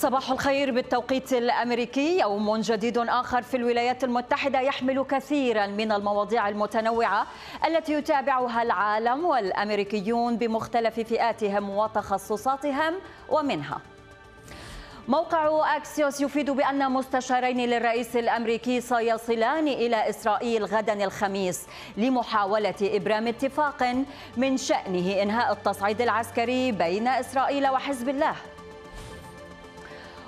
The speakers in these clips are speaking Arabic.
صباح الخير بالتوقيت الامريكي يوم جديد اخر في الولايات المتحده يحمل كثيرا من المواضيع المتنوعه التي يتابعها العالم والامريكيون بمختلف فئاتهم وتخصصاتهم ومنها موقع اكسيوس يفيد بان مستشارين للرئيس الامريكي سيصلان الى اسرائيل غدا الخميس لمحاوله ابرام اتفاق من شانه انهاء التصعيد العسكري بين اسرائيل وحزب الله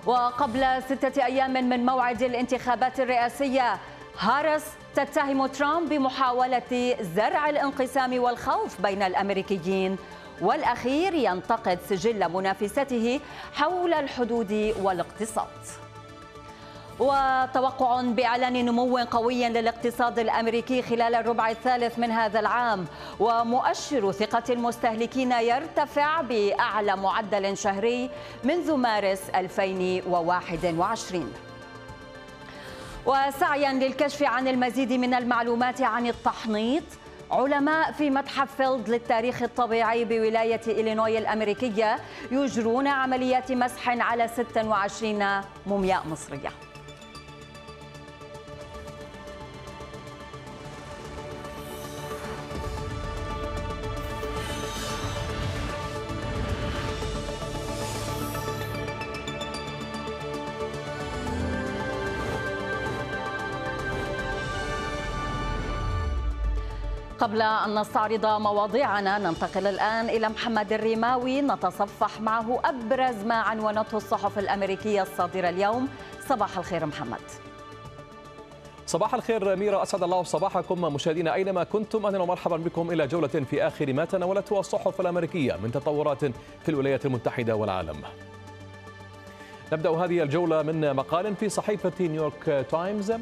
وقبل ستة أيام من موعد الانتخابات الرئاسية هارس تتهم ترامب بمحاولة زرع الانقسام والخوف بين الأمريكيين والأخير ينتقد سجل منافسته حول الحدود والاقتصاد وتوقع بإعلان نمو قوي للاقتصاد الأمريكي خلال الربع الثالث من هذا العام ومؤشر ثقة المستهلكين يرتفع بأعلى معدل شهري منذ مارس 2021 وسعيا للكشف عن المزيد من المعلومات عن التحنيط علماء في متحف فيلد للتاريخ الطبيعي بولاية إلينوي الأمريكية يجرون عمليات مسح على 26 مومياء مصرية قبل أن نستعرض مواضيعنا ننتقل الآن إلى محمد الرماوي نتصفح معه أبرز ما عنونته الصحف الأمريكية الصادرة اليوم صباح الخير محمد صباح الخير ميرا أسعد الله صباحكم مشاهدينا أينما كنتم أهلا ومرحبا بكم إلى جولة في آخر ما تناولته الصحف الأمريكية من تطورات في الولايات المتحدة والعالم نبدأ هذه الجولة من مقال في صحيفة نيويورك تايمز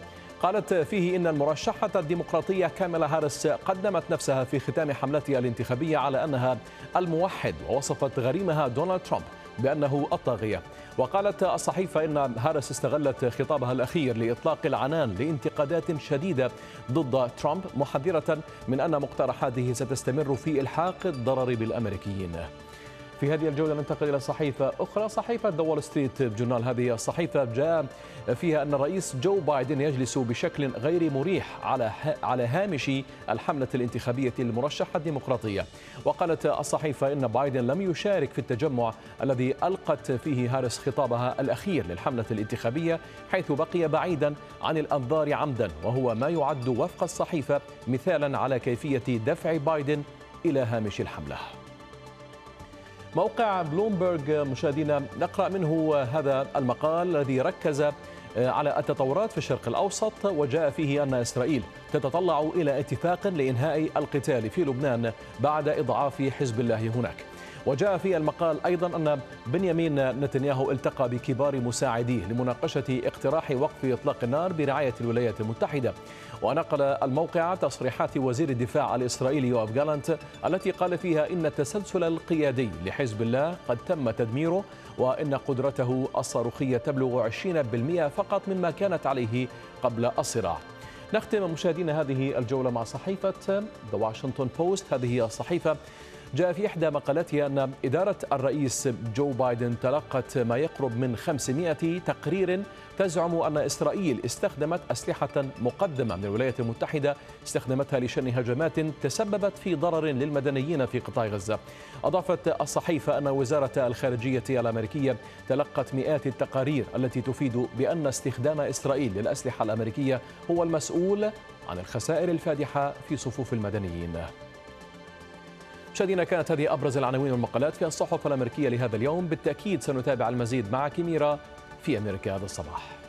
قالت فيه إن المرشحة الديمقراطية كاميلا هارس قدمت نفسها في ختام حملتها الانتخابية على أنها الموحد ووصفت غريمها دونالد ترامب بأنه الطاغية وقالت الصحيفة إن هارس استغلت خطابها الأخير لإطلاق العنان لانتقادات شديدة ضد ترامب محذرة من أن مقترحاته ستستمر في إلحاق الضرر بالأمريكيين في هذه الجولة ننتقل إلى صحيفة أخرى صحيفة دول ستريت جورنال هذه الصحيفة جاء فيها أن الرئيس جو بايدن يجلس بشكل غير مريح على على هامش الحملة الانتخابية للمرشحة الديمقراطية وقالت الصحيفة أن بايدن لم يشارك في التجمع الذي ألقت فيه هارس خطابها الأخير للحملة الانتخابية حيث بقي بعيدا عن الأنظار عمدا وهو ما يعد وفق الصحيفة مثالا على كيفية دفع بايدن إلى هامش الحمله موقع بلومبرج مشاهدينا نقرأ منه هذا المقال الذي ركز آه، على التطورات في الشرق الأوسط وجاء فيه أن إسرائيل تتطلع إلى اتفاق لإنهاء القتال في لبنان بعد إضعاف حزب الله هناك وجاء في المقال أيضا أن بنيامين نتنياهو التقى بكبار مساعديه لمناقشة اقتراح وقف إطلاق النار برعاية الولايات المتحدة ونقل الموقع تصريحات وزير الدفاع الإسرائيلي يوف جالانت التي قال فيها إن التسلسل القيادي لحزب الله قد تم تدميره وإن قدرته الصاروخية تبلغ 20% فقط مما كانت عليه قبل الصراع نختم مشاهدينا هذه الجولة مع صحيفة The Washington Post هذه الصحيفة جاء في إحدى مقالاته أن إدارة الرئيس جو بايدن تلقت ما يقرب من 500 تقرير تزعم أن إسرائيل استخدمت أسلحة مقدمة من الولايات المتحدة استخدمتها لشن هجمات تسببت في ضرر للمدنيين في قطاع غزة أضافت الصحيفة أن وزارة الخارجية الأمريكية تلقت مئات التقارير التي تفيد بأن استخدام إسرائيل للأسلحة الأمريكية هو المسؤول عن الخسائر الفادحة في صفوف المدنيين مشاهدينا كانت هذه أبرز العناوين والمقالات في الصحف الأمريكية لهذا اليوم بالتأكيد سنتابع المزيد مع كيميرا في أمريكا هذا الصباح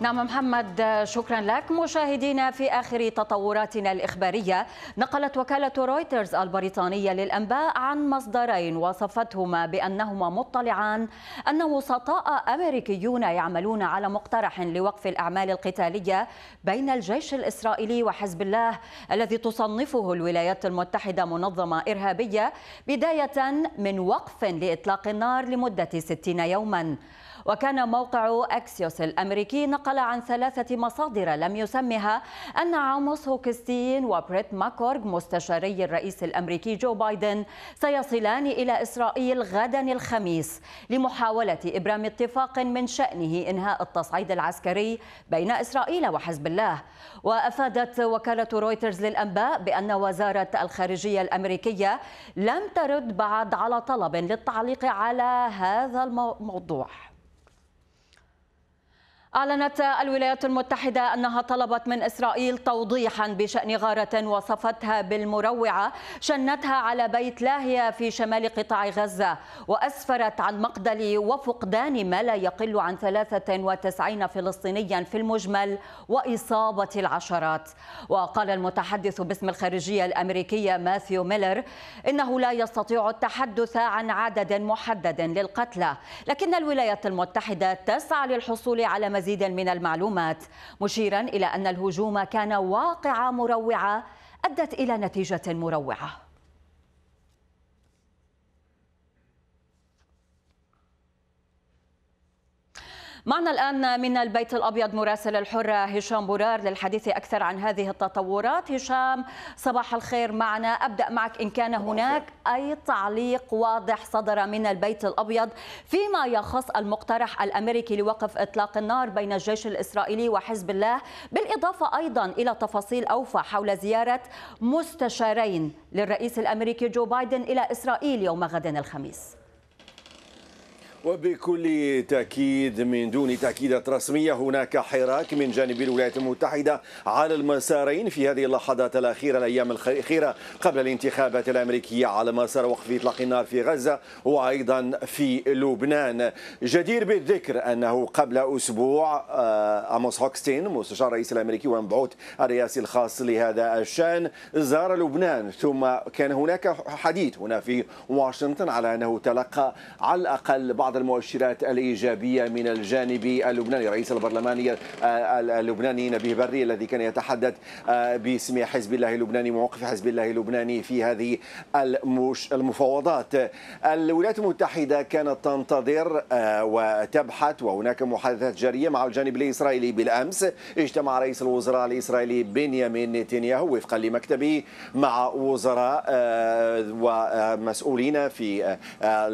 نعم محمد شكرا لك مشاهدينا في آخر تطوراتنا الإخبارية نقلت وكالة رويترز البريطانية للأنباء عن مصدرين وصفتهما بأنهما مطلعان أن وسطاء أمريكيون يعملون على مقترح لوقف الأعمال القتالية بين الجيش الإسرائيلي وحزب الله الذي تصنفه الولايات المتحدة منظمة إرهابية بداية من وقف لإطلاق النار لمدة 60 يوماً وكان موقع أكسيوس الأمريكي نقل عن ثلاثة مصادر لم يسمها أن عاموس هوكستين وبريت ماكورغ مستشاري الرئيس الأمريكي جو بايدن سيصلان إلى إسرائيل غدا الخميس لمحاولة إبرام اتفاق من شأنه إنهاء التصعيد العسكري بين إسرائيل وحزب الله وأفادت وكالة رويترز للأنباء بأن وزارة الخارجية الأمريكية لم ترد بعد على طلب للتعليق على هذا الموضوع أعلنت الولايات المتحدة أنها طلبت من إسرائيل توضيحا بشأن غارة وصفتها بالمروعة شنتها على بيت لاهية في شمال قطاع غزة وأسفرت عن مقتل وفقدان ما لا يقل عن 93 فلسطينيا في المجمل وإصابة العشرات وقال المتحدث باسم الخارجية الأمريكية ماثيو ميلر إنه لا يستطيع التحدث عن عدد محدد للقتلى لكن الولايات المتحدة تسعى للحصول على مزيد من المعلومات مشيرا إلى أن الهجوم كان واقعة مروعة أدت إلى نتيجة مروعة معنا الآن من البيت الأبيض مراسل الحرة هشام بورار للحديث أكثر عن هذه التطورات هشام صباح الخير معنا أبدأ معك إن كان هناك أي تعليق واضح صدر من البيت الأبيض فيما يخص المقترح الأمريكي لوقف إطلاق النار بين الجيش الإسرائيلي وحزب الله بالإضافة أيضا إلى تفاصيل أوفى حول زيارة مستشارين للرئيس الأمريكي جو بايدن إلى إسرائيل يوم غد الخميس وبكل تأكيد من دون تأكيدات رسمية هناك حراك من جانب الولايات المتحدة على المسارين في هذه اللحظات الأخيرة الأيام الأخيرة قبل الانتخابات الأمريكية على مسار وقف إطلاق النار في غزة وأيضا في لبنان جدير بالذكر أنه قبل أسبوع آه، أموس هوكستين مستشار الرئيس الأمريكي ومبعوث الرئاسي الخاص لهذا الشأن زار لبنان ثم كان هناك حديث هنا في واشنطن على أنه تلقى على الأقل بعض المؤشرات الإيجابية من الجانب اللبناني رئيس البرلمان آه، اللبناني نبيه بري الذي كان يتحدث آه، باسم حزب الله اللبناني وموقف حزب الله اللبناني في هذه المفاوضات الولايات المتحدة كانت تنتظر آه، وتبحث وهناك محادثات جارية مع الجانب الإسرائيلي بالأمس اجتمع رئيس الوزراء الإسرائيلي بنيامين نتنياهو وفقا لمكتبه مع وزراء ومسؤولين في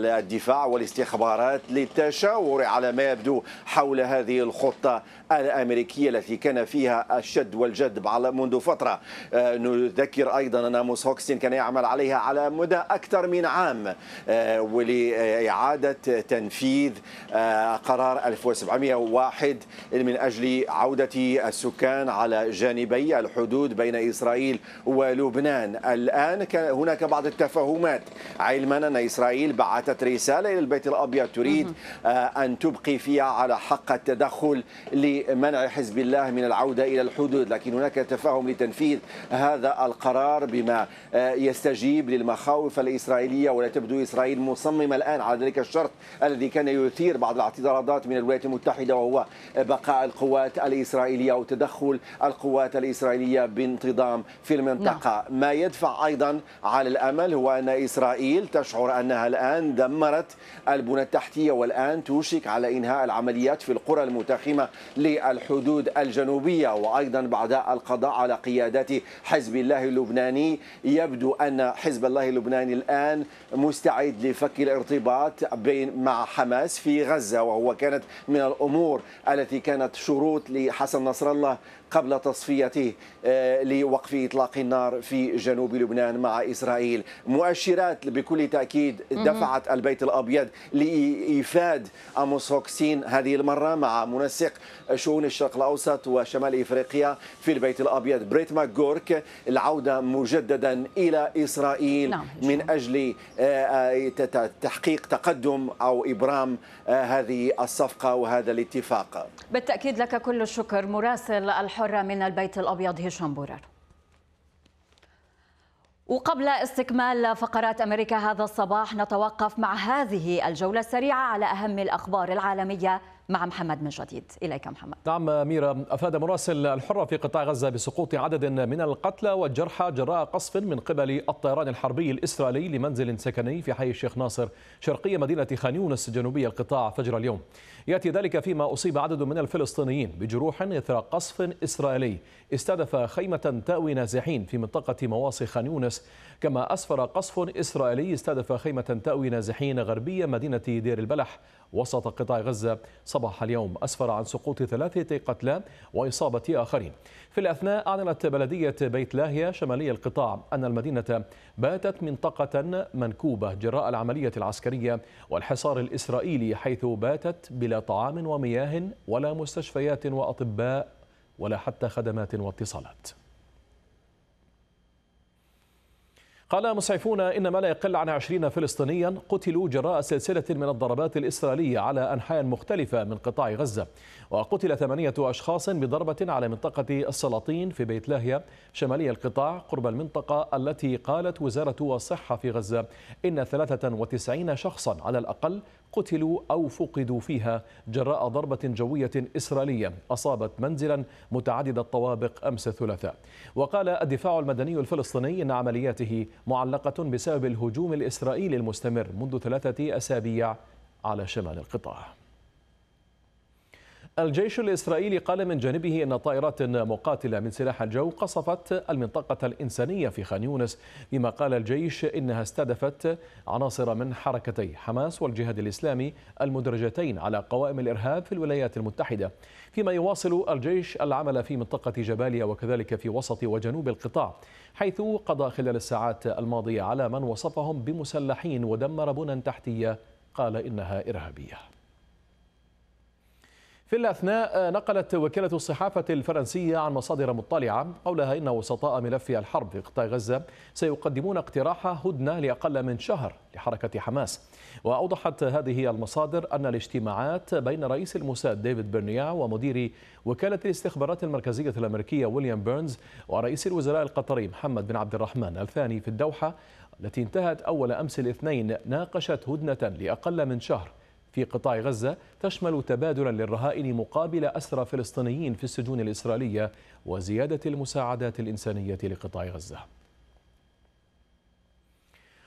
الدفاع والاستخبارات الإجراءات للتشاور على ما يبدو حول هذه الخطة الأمريكية التي كان فيها الشد والجذب على منذ فترة آه، نذكر أيضا أن موس هوكسين كان يعمل عليها على مدى أكثر من عام آه، ولإعادة تنفيذ آه، قرار 1701 من أجل عودة السكان على جانبي الحدود بين إسرائيل ولبنان الآن هناك بعض التفاهمات علما أن إسرائيل بعثت رسالة إلى البيت الأبيض تريد آه، أن تبقي فيها على حق التدخل لمنع حزب الله من العودة إلى الحدود لكن هناك تفاهم لتنفيذ هذا القرار بما آه، يستجيب للمخاوف الإسرائيلية ولا تبدو إسرائيل مصممة الآن على ذلك الشرط الذي كان يثير بعض الاعتراضات من الولايات المتحدة وهو بقاء القوات الإسرائيلية أو تدخل القوات الإسرائيلية بانتظام في المنطقة نعم. ما يدفع أيضا على الأمل هو أن إسرائيل تشعر أنها الآن دمرت البنى التحتية التحتية والآن توشك على إنهاء العمليات في القرى المتاخمة للحدود الجنوبية وأيضا بعد القضاء على قيادات حزب الله اللبناني يبدو أن حزب الله اللبناني الآن مستعد لفك الارتباط بين مع حماس في غزة وهو كانت من الأمور التي كانت شروط لحسن نصر الله قبل تصفيته آه، لوقف إطلاق النار في جنوب لبنان مع إسرائيل مؤشرات بكل تأكيد دفعت البيت الأبيض لإيفاد أموس هوكسين هذه المرة مع منسق شؤون الشرق الأوسط وشمال إفريقيا في البيت الأبيض بريت ماكغورك العودة مجددا إلى إسرائيل نعم. من أجل آه، آه، تحقيق تقدم أو إبرام هذه الصفقة وهذا الاتفاق بالتأكيد لك كل الشكر مراسل الحر الحرة من البيت الأبيض هشام بورر وقبل استكمال فقرات أمريكا هذا الصباح نتوقف مع هذه الجولة السريعة على أهم الأخبار العالمية مع محمد من جديد إليك محمد نعم ميرا أفاد مراسل الحرة في قطاع غزة بسقوط عدد من القتلى والجرحى جراء قصف من قبل الطيران الحربي الإسرائيلي لمنزل سكني في حي الشيخ ناصر شرقي مدينة خان يونس جنوبي القطاع فجر اليوم يأتي ذلك فيما أصيب عدد من الفلسطينيين بجروح إثر قصف إسرائيلي استهدف خيمة تأوي نازحين في منطقة مواصي خان يونس كما أسفر قصف إسرائيلي استهدف خيمة تأوي نازحين غربية مدينة دير البلح وسط قطاع غزة صباح اليوم أسفر عن سقوط ثلاثة قتلى وإصابة آخرين في الأثناء أعلنت بلدية بيت لاهيا شمالي القطاع أن المدينة باتت منطقة منكوبة جراء العملية العسكرية والحصار الإسرائيلي حيث باتت بلا طعام ومياه ولا مستشفيات وأطباء ولا حتى خدمات واتصالات قال مسعفون إن ما لا يقل عن عشرين فلسطينيا قتلوا جراء سلسلة من الضربات الإسرائيلية على أنحاء مختلفة من قطاع غزة وقتل ثمانية أشخاص بضربة على منطقة السلاطين في بيت لاهيا شمالي القطاع قرب المنطقة التي قالت وزارة الصحة في غزة إن 93 شخصا على الأقل قتلوا أو فقدوا فيها جراء ضربة جوية إسرائيلية أصابت منزلا متعدد الطوابق أمس الثلاثاء وقال الدفاع المدني الفلسطيني أن عملياته معلقة بسبب الهجوم الإسرائيلي المستمر منذ ثلاثة أسابيع على شمال القطاع الجيش الإسرائيلي قال من جانبه أن طائرات مقاتلة من سلاح الجو قصفت المنطقة الإنسانية في خان يونس بما قال الجيش إنها استهدفت عناصر من حركتي حماس والجهاد الإسلامي المدرجتين على قوائم الإرهاب في الولايات المتحدة فيما يواصل الجيش العمل في منطقة جباليا وكذلك في وسط وجنوب القطاع حيث قضى خلال الساعات الماضية على من وصفهم بمسلحين ودمر بنى تحتية قال إنها إرهابية في الأثناء آه، نقلت وكالة الصحافة الفرنسية عن مصادر مطلعة قولها إن وسطاء ملف الحرب في قطاع غزة سيقدمون اقتراح هدنة لأقل من شهر لحركة حماس وأوضحت هذه المصادر أن الاجتماعات بين رئيس الموساد ديفيد برنيا ومدير وكالة الاستخبارات المركزية الأمريكية ويليام بيرنز ورئيس الوزراء القطري محمد بن عبد الرحمن الثاني في الدوحة التي انتهت أول أمس الاثنين ناقشت هدنة لأقل من شهر في قطاع غزة تشمل تبادلا للرهائن مقابل أسرى فلسطينيين في السجون الإسرائيلية وزيادة المساعدات الإنسانية لقطاع غزة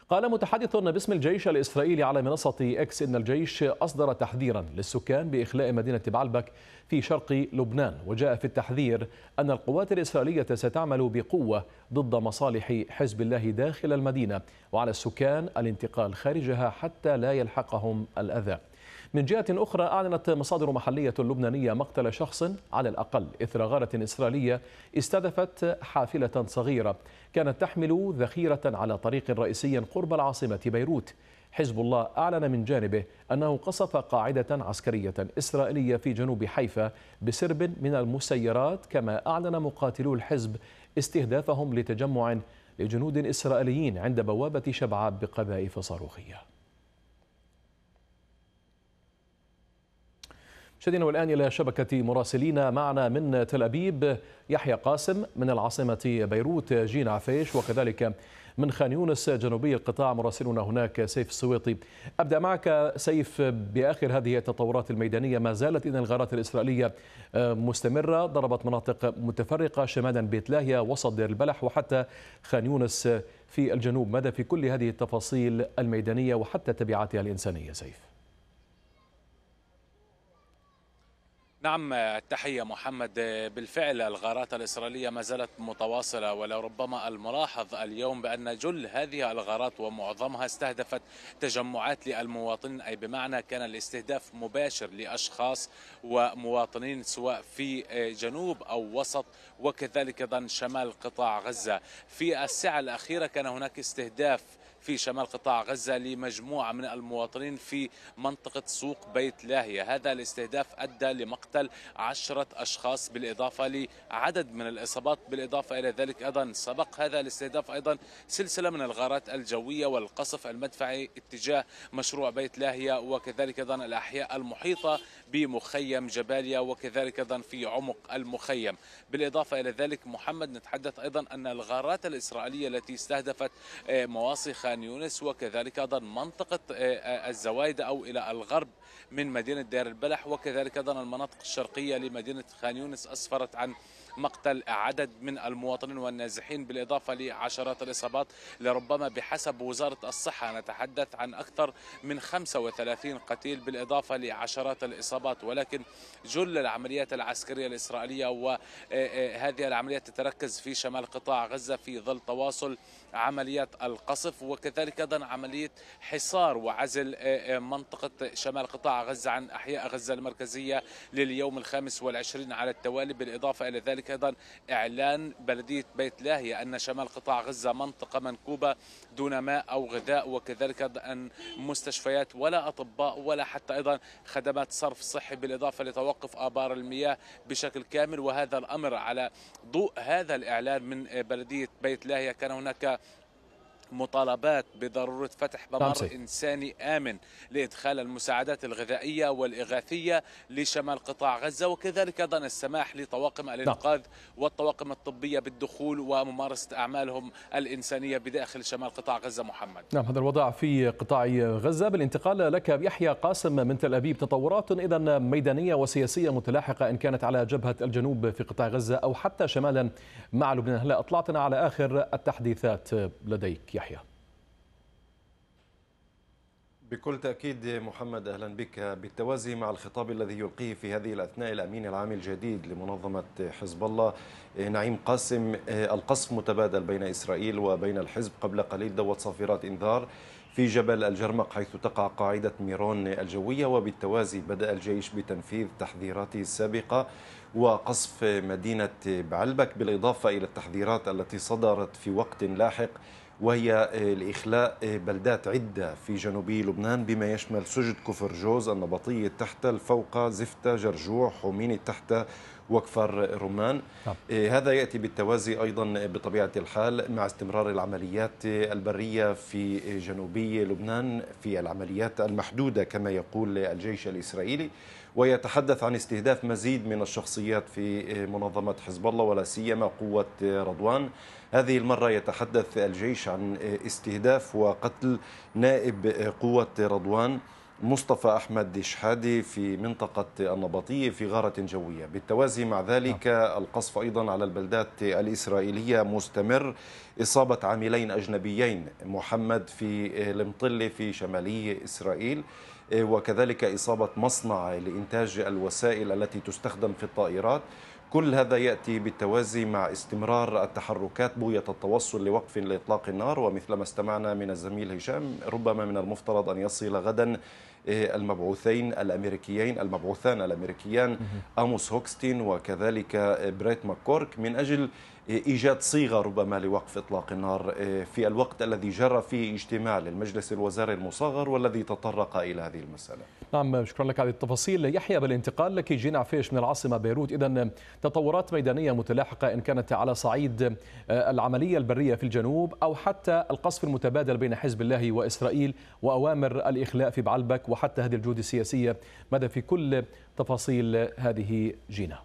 قال متحدث باسم الجيش الإسرائيلي على منصة إكس إن الجيش أصدر تحذيرا للسكان بإخلاء مدينة بعلبك في شرق لبنان وجاء في التحذير أن القوات الإسرائيلية ستعمل بقوة ضد مصالح حزب الله داخل المدينة وعلى السكان الانتقال خارجها حتى لا يلحقهم الأذى من جهة أخرى أعلنت مصادر محلية لبنانية مقتل شخص على الأقل إثر غارة إسرائيلية استهدفت حافلة صغيرة كانت تحمل ذخيرة على طريق رئيسي قرب العاصمة بيروت حزب الله أعلن من جانبه أنه قصف قاعدة عسكرية إسرائيلية في جنوب حيفا بسرب من المسيرات كما أعلن مقاتلو الحزب استهدافهم لتجمع لجنود إسرائيليين عند بوابة شبعاب بقذائف صاروخية شدينا والان الى شبكه مراسلينا معنا من تل ابيب يحيى قاسم من العاصمه بيروت جين عفيش وكذلك من خان يونس جنوبي القطاع مراسلنا هناك سيف السويطي ابدا معك سيف باخر هذه التطورات الميدانيه ما زالت اذا الغارات الاسرائيليه آه، مستمره ضربت مناطق متفرقه شمالا بيت لاهيا وسط دير البلح وحتى خان يونس في الجنوب ماذا في كل هذه التفاصيل الميدانيه وحتى تبعاتها الانسانيه سيف نعم التحية محمد بالفعل الغارات الإسرائيلية ما زالت متواصلة ولربما الملاحظ اليوم بأن جل هذه الغارات ومعظمها استهدفت تجمعات للمواطنين أي بمعنى كان الاستهداف مباشر لأشخاص ومواطنين سواء في جنوب أو وسط وكذلك أيضا شمال قطاع غزة في الساعة الأخيرة كان هناك استهداف في شمال قطاع غزة لمجموعة من المواطنين في منطقة سوق بيت لاهية هذا الاستهداف أدى لمقتل عشرة أشخاص بالإضافة لعدد من الإصابات بالإضافة إلى ذلك أيضا سبق هذا الاستهداف أيضا سلسلة من الغارات الجوية والقصف المدفعي اتجاه مشروع بيت لاهية وكذلك أيضا الأحياء المحيطة بمخيم جباليا وكذلك أيضا في عمق المخيم بالإضافة إلى ذلك محمد نتحدث أيضا أن الغارات الإسرائيلية التي استهدفت آه، مواصي خان يونس وكذلك أيضا منطقة آه، آه، الزوايدة أو إلى الغرب من مدينة دير البلح وكذلك أيضا المناطق الشرقية لمدينة خان يونس أسفرت عن مقتل عدد من المواطنين والنازحين بالإضافة لعشرات الإصابات لربما بحسب وزارة الصحة نتحدث عن أكثر من 35 قتيل بالإضافة لعشرات الإصابات ولكن جل العمليات العسكرية الإسرائيلية وهذه آه، آه، العمليات تتركز في شمال قطاع غزة في ظل تواصل عمليات القصف وكذلك أيضا عملية حصار وعزل آه، منطقة شمال قطاع غزة عن أحياء غزة المركزية لليوم الخامس والعشرين على التوالي بالإضافة إلى ذلك كذلك أيضا إعلان بلدية بيت لاهية أن شمال قطاع غزة منطقة منكوبة دون ماء أو غذاء وكذلك أن مستشفيات ولا أطباء ولا حتى أيضا خدمات صرف صحي بالإضافة لتوقف آبار المياه بشكل كامل وهذا الأمر على ضوء هذا الإعلان من بلدية بيت لاهية كان هناك مطالبات بضرورة فتح ممر إنساني آمن لإدخال المساعدات الغذائية والإغاثية لشمال قطاع غزة وكذلك أيضا السماح لطواقم الإنقاذ نعم. والطواقم الطبية بالدخول وممارسة أعمالهم الإنسانية بداخل شمال قطاع غزة محمد نعم هذا الوضع في قطاع غزة بالانتقال لك يحيى قاسم من تل أبيب تطورات إذا ميدانية وسياسية متلاحقة إن كانت على جبهة الجنوب في قطاع غزة أو حتى شمالا مع لبنان هلا أطلعتنا على آخر التحديثات لديك يحيى بكل تأكيد محمد أهلا بك بالتوازي مع الخطاب الذي يلقيه في هذه الأثناء الأمين العام الجديد لمنظمة حزب الله نعيم قاسم القصف متبادل بين إسرائيل وبين الحزب قبل قليل دوت صافرات إنذار في جبل الجرمق حيث تقع قاعدة ميرون الجوية وبالتوازي بدأ الجيش بتنفيذ تحذيراته السابقة وقصف مدينة بعلبك بالإضافة إلى التحذيرات التي صدرت في وقت لاحق وهي آه، لإخلاء آه، بلدات عدة في جنوبي لبنان بما يشمل سجد كفر جوز النبطية تحت الفوق زفتة جرجوع حومين تحت وكفر رمان طب. آه، هذا يأتي بالتوازي أيضا بطبيعة الحال مع استمرار العمليات البرية في جنوبي لبنان في العمليات المحدودة كما يقول الجيش الإسرائيلي ويتحدث عن استهداف مزيد من الشخصيات في منظمة حزب الله ولا سيما قوة رضوان هذه المرة يتحدث الجيش عن استهداف وقتل نائب قوة رضوان مصطفى أحمد شحادي في منطقة النبطية في غارة جوية بالتوازي مع ذلك نعم. القصف أيضا على البلدات الإسرائيلية مستمر إصابة عاملين أجنبيين محمد في المطلة في شمالي إسرائيل وكذلك إصابة مصنع لإنتاج الوسائل التي تستخدم في الطائرات كل هذا يأتي بالتوازي مع استمرار التحركات بغية التوصل لوقف لإطلاق النار ومثلما استمعنا من الزميل هشام ربما من المفترض أن يصل غدا إيه، المبعوثين الامريكيين المبعوثان الامريكيان اموس هوكستين وكذلك إيه، بريت ماكورك من اجل ايجاد صيغه ربما لوقف اطلاق النار آه، في الوقت الذي جرى فيه اجتماع للمجلس الوزاري المصغر والذي تطرق الى هذه المساله. نعم شكرا لك على التفاصيل يحيى بالانتقال لك جينا عفيش من العاصمه بيروت اذا تطورات ميدانيه متلاحقه ان كانت على صعيد آه، العمليه البريه في الجنوب او حتى القصف المتبادل بين حزب الله واسرائيل واوامر الاخلاء في بعلبك وحتى هذه الجهود السياسيه ماذا في كل تفاصيل هذه جينا؟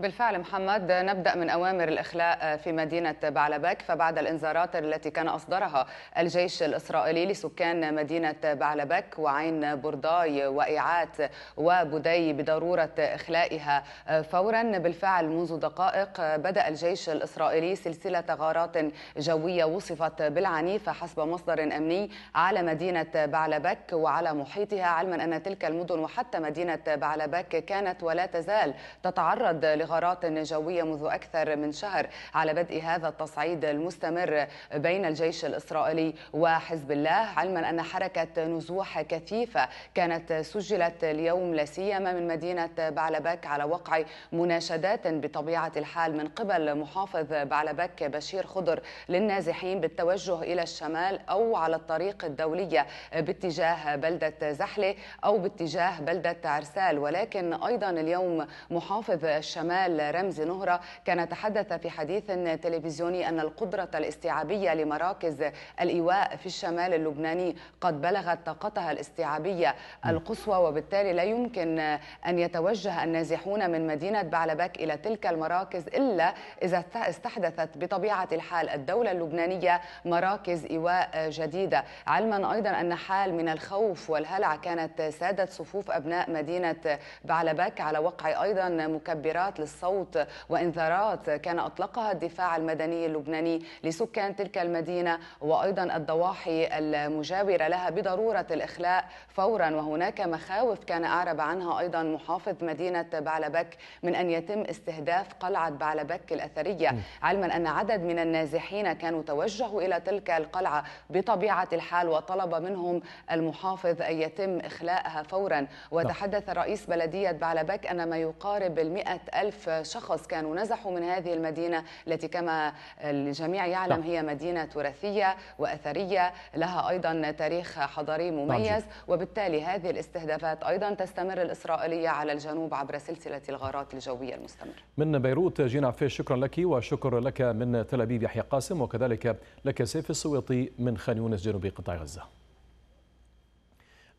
بالفعل محمد نبدأ من أوامر الإخلاء آه، في مدينة بعلبك فبعد الإنذارات التي كان أصدرها الجيش الإسرائيلي لسكان مدينة بعلبك وعين برضاي وإيعات وبدي بضرورة إخلائها آه، فورا بالفعل منذ دقائق آه، بدأ الجيش الإسرائيلي سلسلة غارات جوية وصفت بالعنيفة حسب مصدر أمني على مدينة بعلبك وعلى محيطها علما أن تلك المدن وحتى مدينة بعلبك كانت ولا تزال تتعرض غارات جوية منذ أكثر من شهر على بدء هذا التصعيد المستمر بين الجيش الإسرائيلي وحزب الله علما أن حركة نزوح كثيفة كانت سجلت اليوم لا سيما من مدينة بعلبك على وقع مناشدات بطبيعة الحال من قبل محافظ بعلبك بشير خضر للنازحين بالتوجه إلى الشمال أو على الطريق الدولية باتجاه بلدة زحلة أو باتجاه بلدة عرسال ولكن أيضا اليوم محافظ الشمال جمال رمزي نهرة كان تحدث في حديث تلفزيوني أن القدرة الاستيعابية لمراكز الإيواء في الشمال اللبناني قد بلغت طاقتها الاستيعابية القصوى وبالتالي لا يمكن أن يتوجه النازحون من مدينة بعلبك إلى تلك المراكز إلا إذا استحدثت بطبيعة الحال الدولة اللبنانية مراكز إيواء جديدة علما أيضا أن حال من الخوف والهلع كانت سادت صفوف أبناء مدينة بعلبك على وقع أيضا مكبرات الصوت وإنذارات كان أطلقها الدفاع المدني اللبناني لسكان تلك المدينة وأيضا الضواحي المجاورة لها بضرورة الإخلاء فورا وهناك مخاوف كان أعرب عنها أيضا محافظ مدينة بعلبك من أن يتم استهداف قلعة بعلبك الأثرية علما أن عدد من النازحين كانوا توجهوا إلى تلك القلعة بطبيعة الحال وطلب منهم المحافظ أن يتم إخلاءها فورا وتحدث رئيس بلدية بعلبك أن ما يقارب المئة ألف ألف شخص كانوا نزحوا من هذه المدينة التي كما الجميع يعلم نعم. هي مدينة تراثية وأثرية لها أيضا تاريخ حضاري مميز نعم، وبالتالي هذه الاستهدافات أيضا تستمر الإسرائيلية على الجنوب عبر سلسلة الغارات الجوية المستمرة من بيروت جينا عفيش شكرا لك وشكر لك من تل أبيب يحيى قاسم وكذلك لك سيف السويطي من خان يونس جنوبي قطاع غزة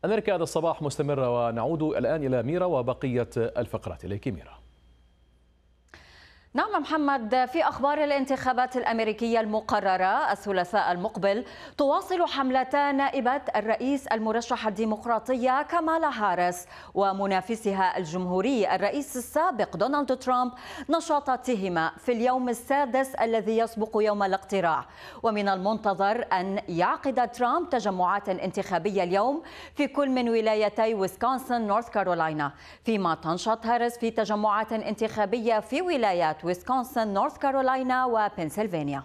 أمريكا هذا الصباح مستمرة ونعود الآن إلى ميرا وبقية الفقرات إليك ميرا نعم محمد في أخبار الانتخابات الأمريكية المقررة الثلاثاء المقبل تواصل حملتا نائبة الرئيس المرشحة الديمقراطية كمالا هارس ومنافسها الجمهوري الرئيس السابق دونالد ترامب نشاطاتهما في اليوم السادس الذي يسبق يوم الاقتراع ومن المنتظر أن يعقد ترامب تجمعات انتخابية اليوم في كل من ولايتي ويسكونسن نورث كارولاينا فيما تنشط هارس في تجمعات انتخابية في ولايات ويسكونسن نورث كارولاينا وبنسلفانيا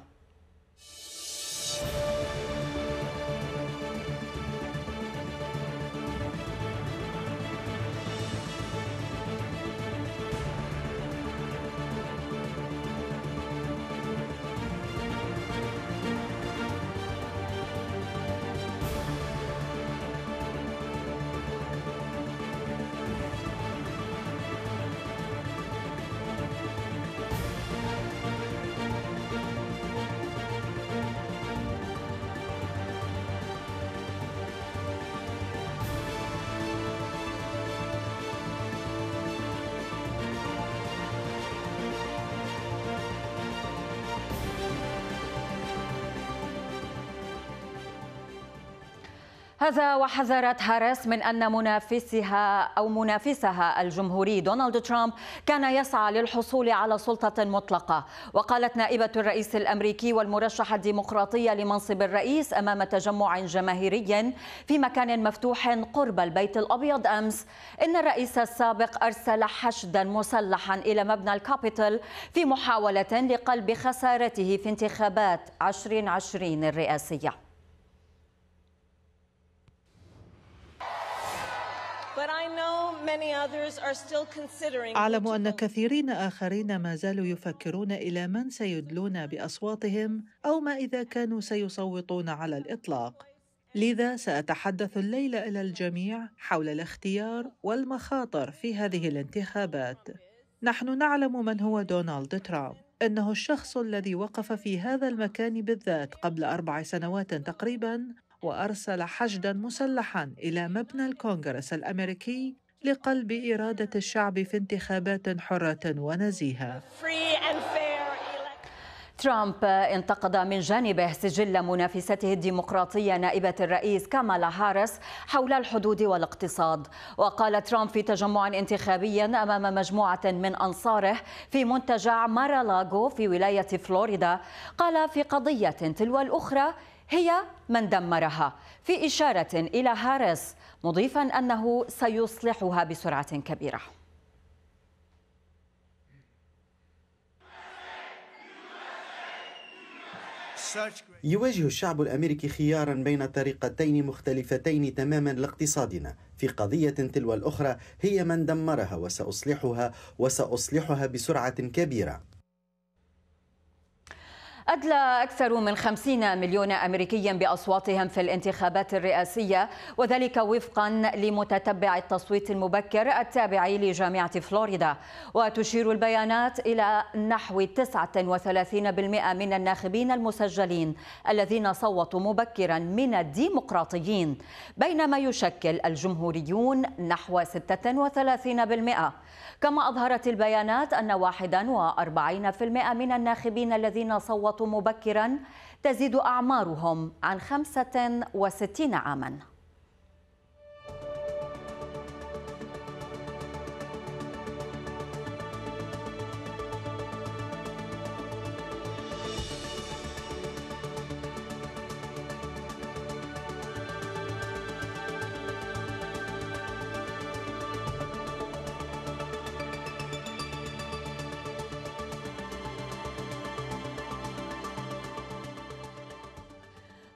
هذا وحذرت هاريس من أن منافسها أو منافسها الجمهوري دونالد ترامب كان يسعى للحصول على سلطة مطلقة وقالت نائبة الرئيس الأمريكي والمرشحة الديمقراطية لمنصب الرئيس أمام تجمع جماهيري في مكان مفتوح قرب البيت الأبيض أمس إن الرئيس السابق أرسل حشدا مسلحا إلى مبنى الكابيتال في محاولة لقلب خسارته في انتخابات 2020 الرئاسية أعلم أن كثيرين آخرين ما زالوا يفكرون إلى من سيدلون بأصواتهم أو ما إذا كانوا سيصوتون على الإطلاق. لذا سأتحدث الليلة إلى الجميع حول الاختيار والمخاطر في هذه الانتخابات. نحن نعلم من هو دونالد ترامب. إنه الشخص الذي وقف في هذا المكان بالذات قبل أربع سنوات تقريباً وارسل حشدا مسلحا الى مبنى الكونغرس الامريكي لقلب إرادة الشعب في انتخابات حرة ونزيهة ترامب انتقد من جانبه سجل منافسته الديمقراطية نائبة الرئيس كامالا هارس حول الحدود والاقتصاد وقال ترامب في تجمع انتخابي أمام مجموعة من أنصاره في منتجع مارالاغو في ولاية فلوريدا قال في قضية تلو الأخرى هي من دمرها في إشارة إلى هارس مضيفا أنه سيصلحها بسرعة كبيرة يواجه الشعب الامريكي خيارا بين طريقتين مختلفتين تماما لاقتصادنا في قضيه تلو الاخرى هي من دمرها وساصلحها وساصلحها بسرعه كبيره أدلى أكثر من 50 مليون أمريكي بأصواتهم في الانتخابات الرئاسية وذلك وفقا لمتتبع التصويت المبكر التابع لجامعة فلوريدا وتشير البيانات إلى نحو 39% من الناخبين المسجلين الذين صوتوا مبكرا من الديمقراطيين بينما يشكل الجمهوريون نحو 36% كما أظهرت البيانات أن 41% من الناخبين الذين صوتوا مبكرا تزيد أعمارهم عن 65 عاماً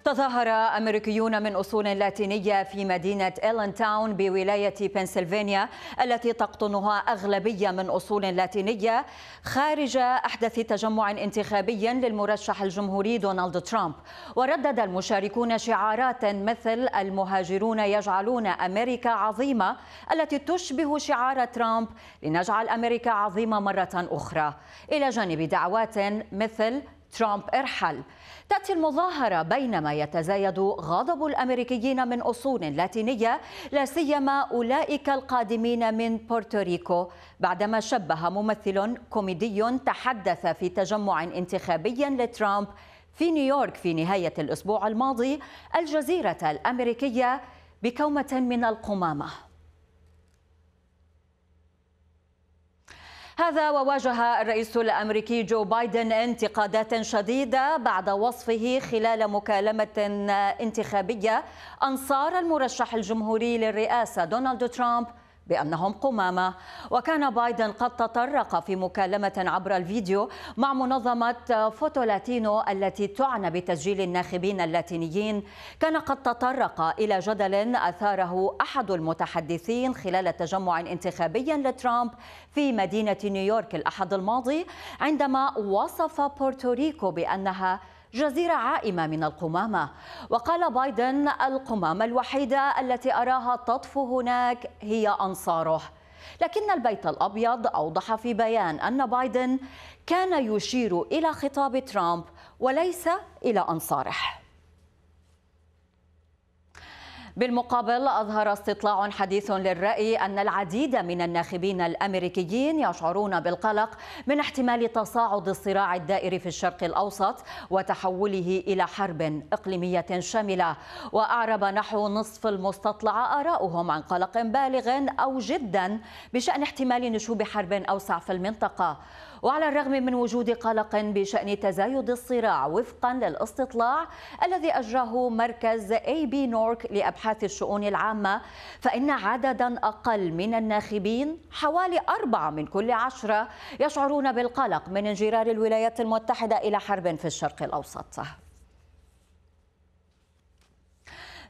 تظاهر أمريكيون من أصول لاتينية في مدينة إيلن تاون بولاية بنسلفانيا التي تقطنها أغلبية من أصول لاتينية خارج أحدث تجمع انتخابي للمرشح الجمهوري دونالد ترامب وردد المشاركون شعارات مثل المهاجرون يجعلون أمريكا عظيمة التي تشبه شعار ترامب لنجعل أمريكا عظيمة مرة أخرى إلى جانب دعوات مثل ترامب ارحل تأتي المظاهرة بينما يتزايد غضب الأمريكيين من أصول لاتينية لا سيما أولئك القادمين من بورتوريكو بعدما شبه ممثل كوميدي تحدث في تجمع انتخابي لترامب في نيويورك في نهاية الأسبوع الماضي الجزيرة الأمريكية بكومة من القمامة هذا وواجه الرئيس الامريكي جو بايدن انتقادات شديده بعد وصفه خلال مكالمه انتخابيه انصار المرشح الجمهوري للرئاسه دونالد ترامب بأنهم قمامة وكان بايدن قد تطرق في مكالمة عبر الفيديو مع منظمة فوتو لاتينو التي تعنى بتسجيل الناخبين اللاتينيين كان قد تطرق إلى جدل أثاره أحد المتحدثين خلال تجمع انتخابي لترامب في مدينة نيويورك الأحد الماضي عندما وصف بورتوريكو بأنها جزيرة عائمة من القمامة وقال بايدن القمامة الوحيدة التي أراها تطفو هناك هي أنصاره لكن البيت الأبيض أوضح في بيان أن بايدن كان يشير إلى خطاب ترامب وليس إلى أنصاره بالمقابل أظهر استطلاع حديث للرأي أن العديد من الناخبين الأمريكيين يشعرون بالقلق من احتمال تصاعد الصراع الدائري في الشرق الأوسط وتحوله إلى حرب إقليمية شاملة وأعرب نحو نصف المستطلع آراؤهم عن قلق بالغ أو جدا بشأن احتمال نشوب حرب أوسع في المنطقة وعلى الرغم من وجود قلق بشأن تزايد الصراع وفقا للاستطلاع الذي أجراه مركز اي بي نورك لأبحاث الشؤون العامة فإن عددا أقل من الناخبين حوالي أربعة من كل عشرة يشعرون بالقلق من انجرار الولايات المتحدة إلى حرب في الشرق الأوسط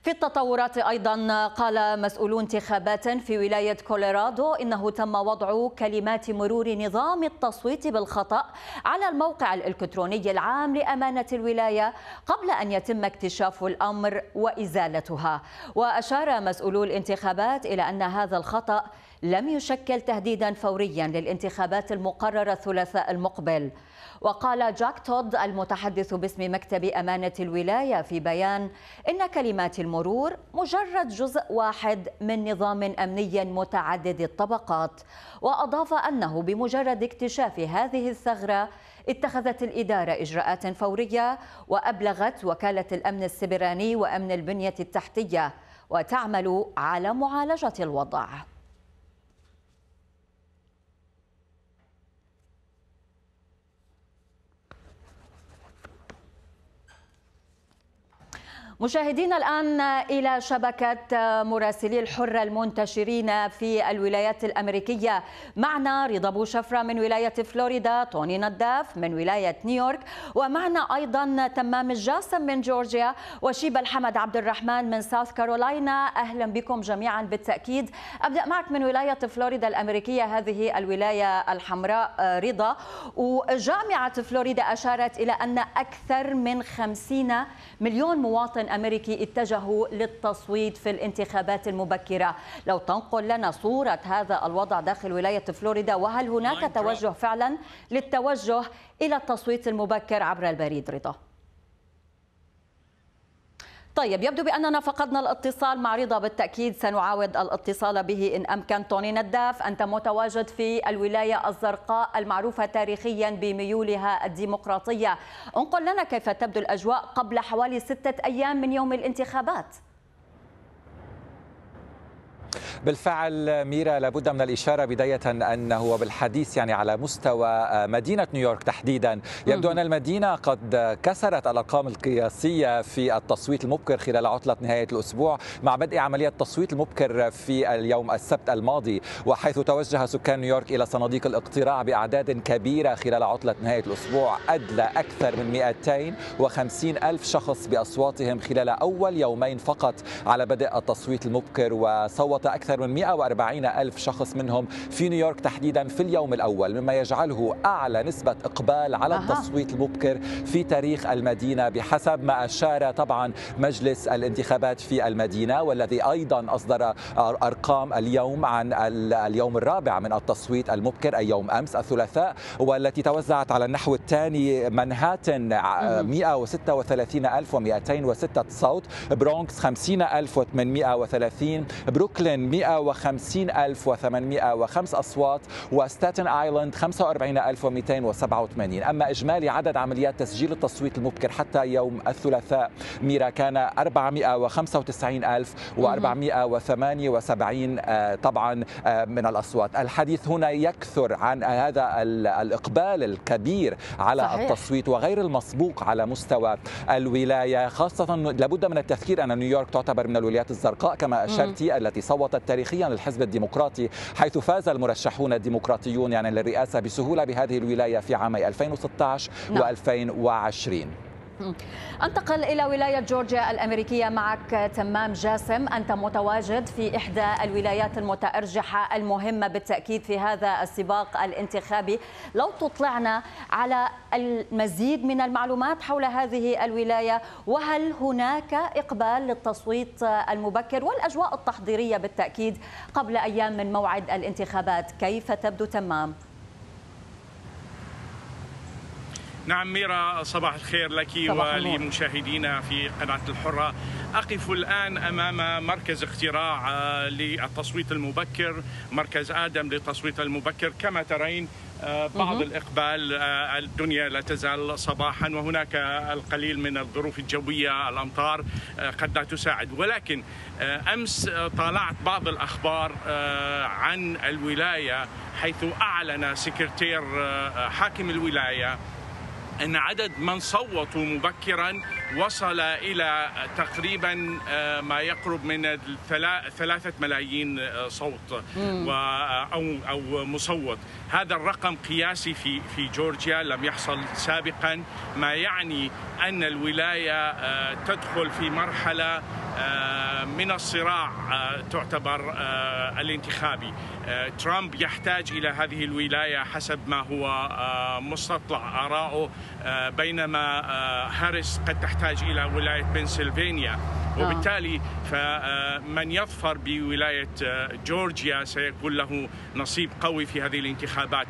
في التطورات أيضا قال مسؤولو انتخابات في ولاية كولورادو إنه تم وضع كلمات مرور نظام التصويت بالخطأ على الموقع الإلكتروني العام لأمانة الولاية قبل أن يتم اكتشاف الأمر وإزالتها وأشار مسؤولو الانتخابات إلى أن هذا الخطأ لم يشكل تهديدا فوريا للانتخابات المقررة الثلاثاء المقبل وقال جاك تود المتحدث باسم مكتب أمانة الولاية في بيان إن كلمات المرور مجرد جزء واحد من نظام أمني متعدد الطبقات وأضاف أنه بمجرد اكتشاف هذه الثغرة اتخذت الإدارة إجراءات فورية وأبلغت وكالة الأمن السبراني وأمن البنية التحتية وتعمل على معالجة الوضع مشاهدينا الآن إلى شبكة مراسلي الحرة المنتشرين في الولايات الأمريكية معنا رضا بو شفرة من ولاية فلوريدا توني نداف من ولاية نيويورك ومعنا أيضا تمام الجاسم من جورجيا وشيب الحمد عبد الرحمن من ساوث كارولاينا أهلا بكم جميعا بالتأكيد أبدأ معك من ولاية فلوريدا الأمريكية هذه الولاية الحمراء رضا وجامعة فلوريدا أشارت إلى أن أكثر من 50 مليون مواطن الأمريكي اتجهوا للتصويت في الانتخابات المبكرة لو تنقل لنا صورة هذا الوضع داخل ولاية فلوريدا وهل هناك توجه فعلا للتوجه إلى التصويت المبكر عبر البريد رضا طيب يبدو بأننا فقدنا الاتصال مع رضا بالتأكيد سنعاود الاتصال به إن أمكن توني نداف أنت متواجد في الولاية الزرقاء المعروفة تاريخيا بميولها الديمقراطية انقل لنا كيف تبدو الأجواء قبل حوالي ستة أيام من يوم الانتخابات بالفعل ميرا لابد من الإشارة بداية أنه بالحديث يعني على مستوى آه، مدينة نيويورك تحديدا يبدو أن المدينة قد كسرت الأرقام القياسية في التصويت المبكر خلال عطلة نهاية الأسبوع مع بدء عملية التصويت المبكر في اليوم السبت الماضي وحيث توجه سكان نيويورك إلى صناديق الاقتراع بأعداد كبيرة خلال عطلة نهاية الأسبوع أدلى أكثر من 250 ألف شخص بأصواتهم خلال أول يومين فقط على بدء التصويت المبكر وصوت نشط أكثر من 140 ألف شخص منهم في نيويورك تحديدا في اليوم الأول مما يجعله أعلى نسبة إقبال على التصويت المبكر في تاريخ المدينة بحسب ما أشار طبعا مجلس الانتخابات في المدينة والذي أيضا أصدر أرقام اليوم عن اليوم الرابع من التصويت المبكر أي يوم أمس الثلاثاء والتي توزعت على النحو الثاني منهاتن 136 ألف و206 صوت برونكس 50 ألف و830 بروكلين بروكلين 150805 أصوات وستاتن آيلاند 45287 أما إجمالي عدد عمليات تسجيل التصويت المبكر حتى يوم الثلاثاء ميرا كان 495478 آه، طبعا آه، من الأصوات الحديث هنا يكثر عن آه، هذا الإقبال الكبير على صحيح. التصويت وغير المسبوق على مستوى الولاية خاصة لابد من التذكير أن نيويورك تعتبر من الولايات الزرقاء كما أشرتي التي صوت تفاوتت تاريخيا للحزب الديمقراطي حيث فاز المرشحون الديمقراطيون يعني للرئاسة بسهولة بهذه الولاية في عامي 2016 نعم. و2020 انتقل إلى ولاية جورجيا الأمريكية معك تمام جاسم أنت متواجد في إحدى الولايات المتأرجحة المهمة بالتأكيد في هذا السباق الانتخابي لو تطلعنا على المزيد من المعلومات حول هذه الولاية وهل هناك إقبال للتصويت المبكر والأجواء التحضيرية بالتأكيد قبل أيام من موعد الانتخابات كيف تبدو تمام؟ نعم ميرا صباح الخير لك ولمشاهدينا في قناة الحرة أقف الآن أمام مركز اختراع آه، للتصويت المبكر مركز آدم للتصويت المبكر كما ترين آه، بعض الإقبال آه، الدنيا لا تزال صباحا وهناك القليل من الظروف الجوية الأمطار قد لا تساعد ولكن أمس طالعت بعض الأخبار عن الولاية حيث أعلن سكرتير حاكم الولاية أن عدد من صوتوا مبكرا وصل إلى تقريبا آه، ما يقرب من ثلاثة ملايين آه، صوت آه، أو أو مصوت هذا الرقم قياسي في في جورجيا لم يحصل سابقا ما يعني أن الولاية تدخل في مرحلة من الصراع تعتبر الانتخابي آه، ترامب يحتاج الى هذه الولايه حسب ما هو آه، مستطلع اراؤه آه، بينما هاريس قد تحتاج الى ولايه بنسلفانيا وبالتالي فمن يظفر بولايه جورجيا سيكون له نصيب قوي في هذه الانتخابات.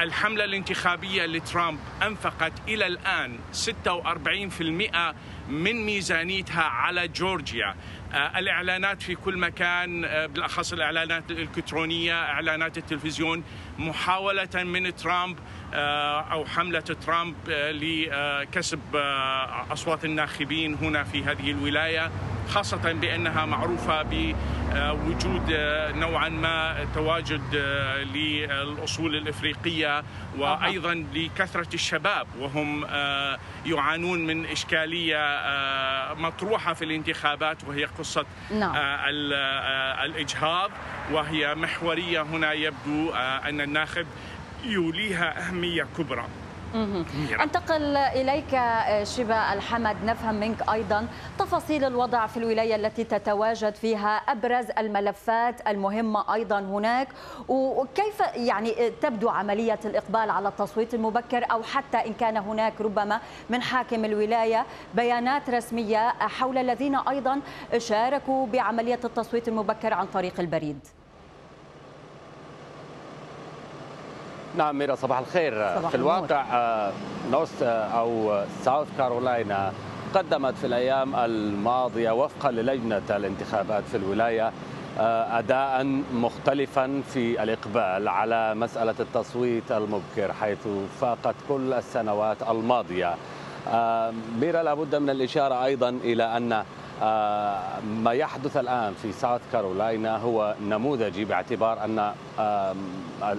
الحمله الانتخابيه لترامب انفقت الى الان 46% من ميزانيتها على جورجيا آه، الإعلانات في كل مكان آه، بالأخص الإعلانات الإلكترونية إعلانات التلفزيون محاولة من ترامب آه، أو حملة ترامب لكسب أصوات الناخبين هنا في هذه الولاية خاصة بأنها معروفة بوجود نوعا ما تواجد للأصول الإفريقية وأيضا لكثرة الشباب وهم يعانون من إشكالية مطروحة في الانتخابات وهي قصة نعم. الإجهاض وهي محورية هنا يبدو أن الناخب يوليها أهمية كبرى انتقل اليك آه، شبا الحمد نفهم منك ايضا تفاصيل الوضع في الولايه التي تتواجد فيها ابرز الملفات المهمه ايضا هناك وكيف يعني آه، تبدو عمليه الاقبال على التصويت المبكر او حتى ان كان هناك ربما من حاكم الولايه بيانات رسميه حول الذين ايضا شاركوا بعمليه التصويت المبكر عن طريق البريد نعم ميرا صباح الخير صباح في الواقع آه، نورث آه، أو ساوث كارولاينا قدمت في الأيام الماضية وفقا للجنة الانتخابات في الولاية آه، أداء مختلفا في الإقبال على مسألة التصويت المبكر حيث فاقت كل السنوات الماضية ميرا لابد من الإشارة أيضا إلى أن آه، ما يحدث الآن في ساوث كارولاينا هو نموذجي باعتبار أن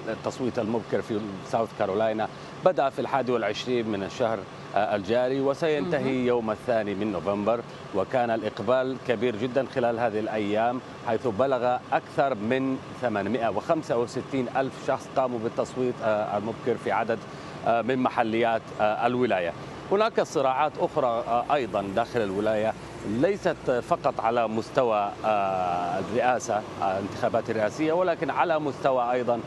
التصويت المبكر في ساوث كارولاينا بدأ في الحادي والعشرين من الشهر آه، الجاري وسينتهي يوم الثاني من نوفمبر وكان الإقبال كبير جدا خلال هذه الأيام حيث بلغ أكثر من 865 ألف شخص قاموا بالتصويت آه، المبكر في عدد من محليات الولاية هناك صراعات أخرى آه، أيضا داخل الولاية ليست فقط على مستوى آه، الرئاسة آه، الانتخابات الرئاسية ولكن على مستوى أيضا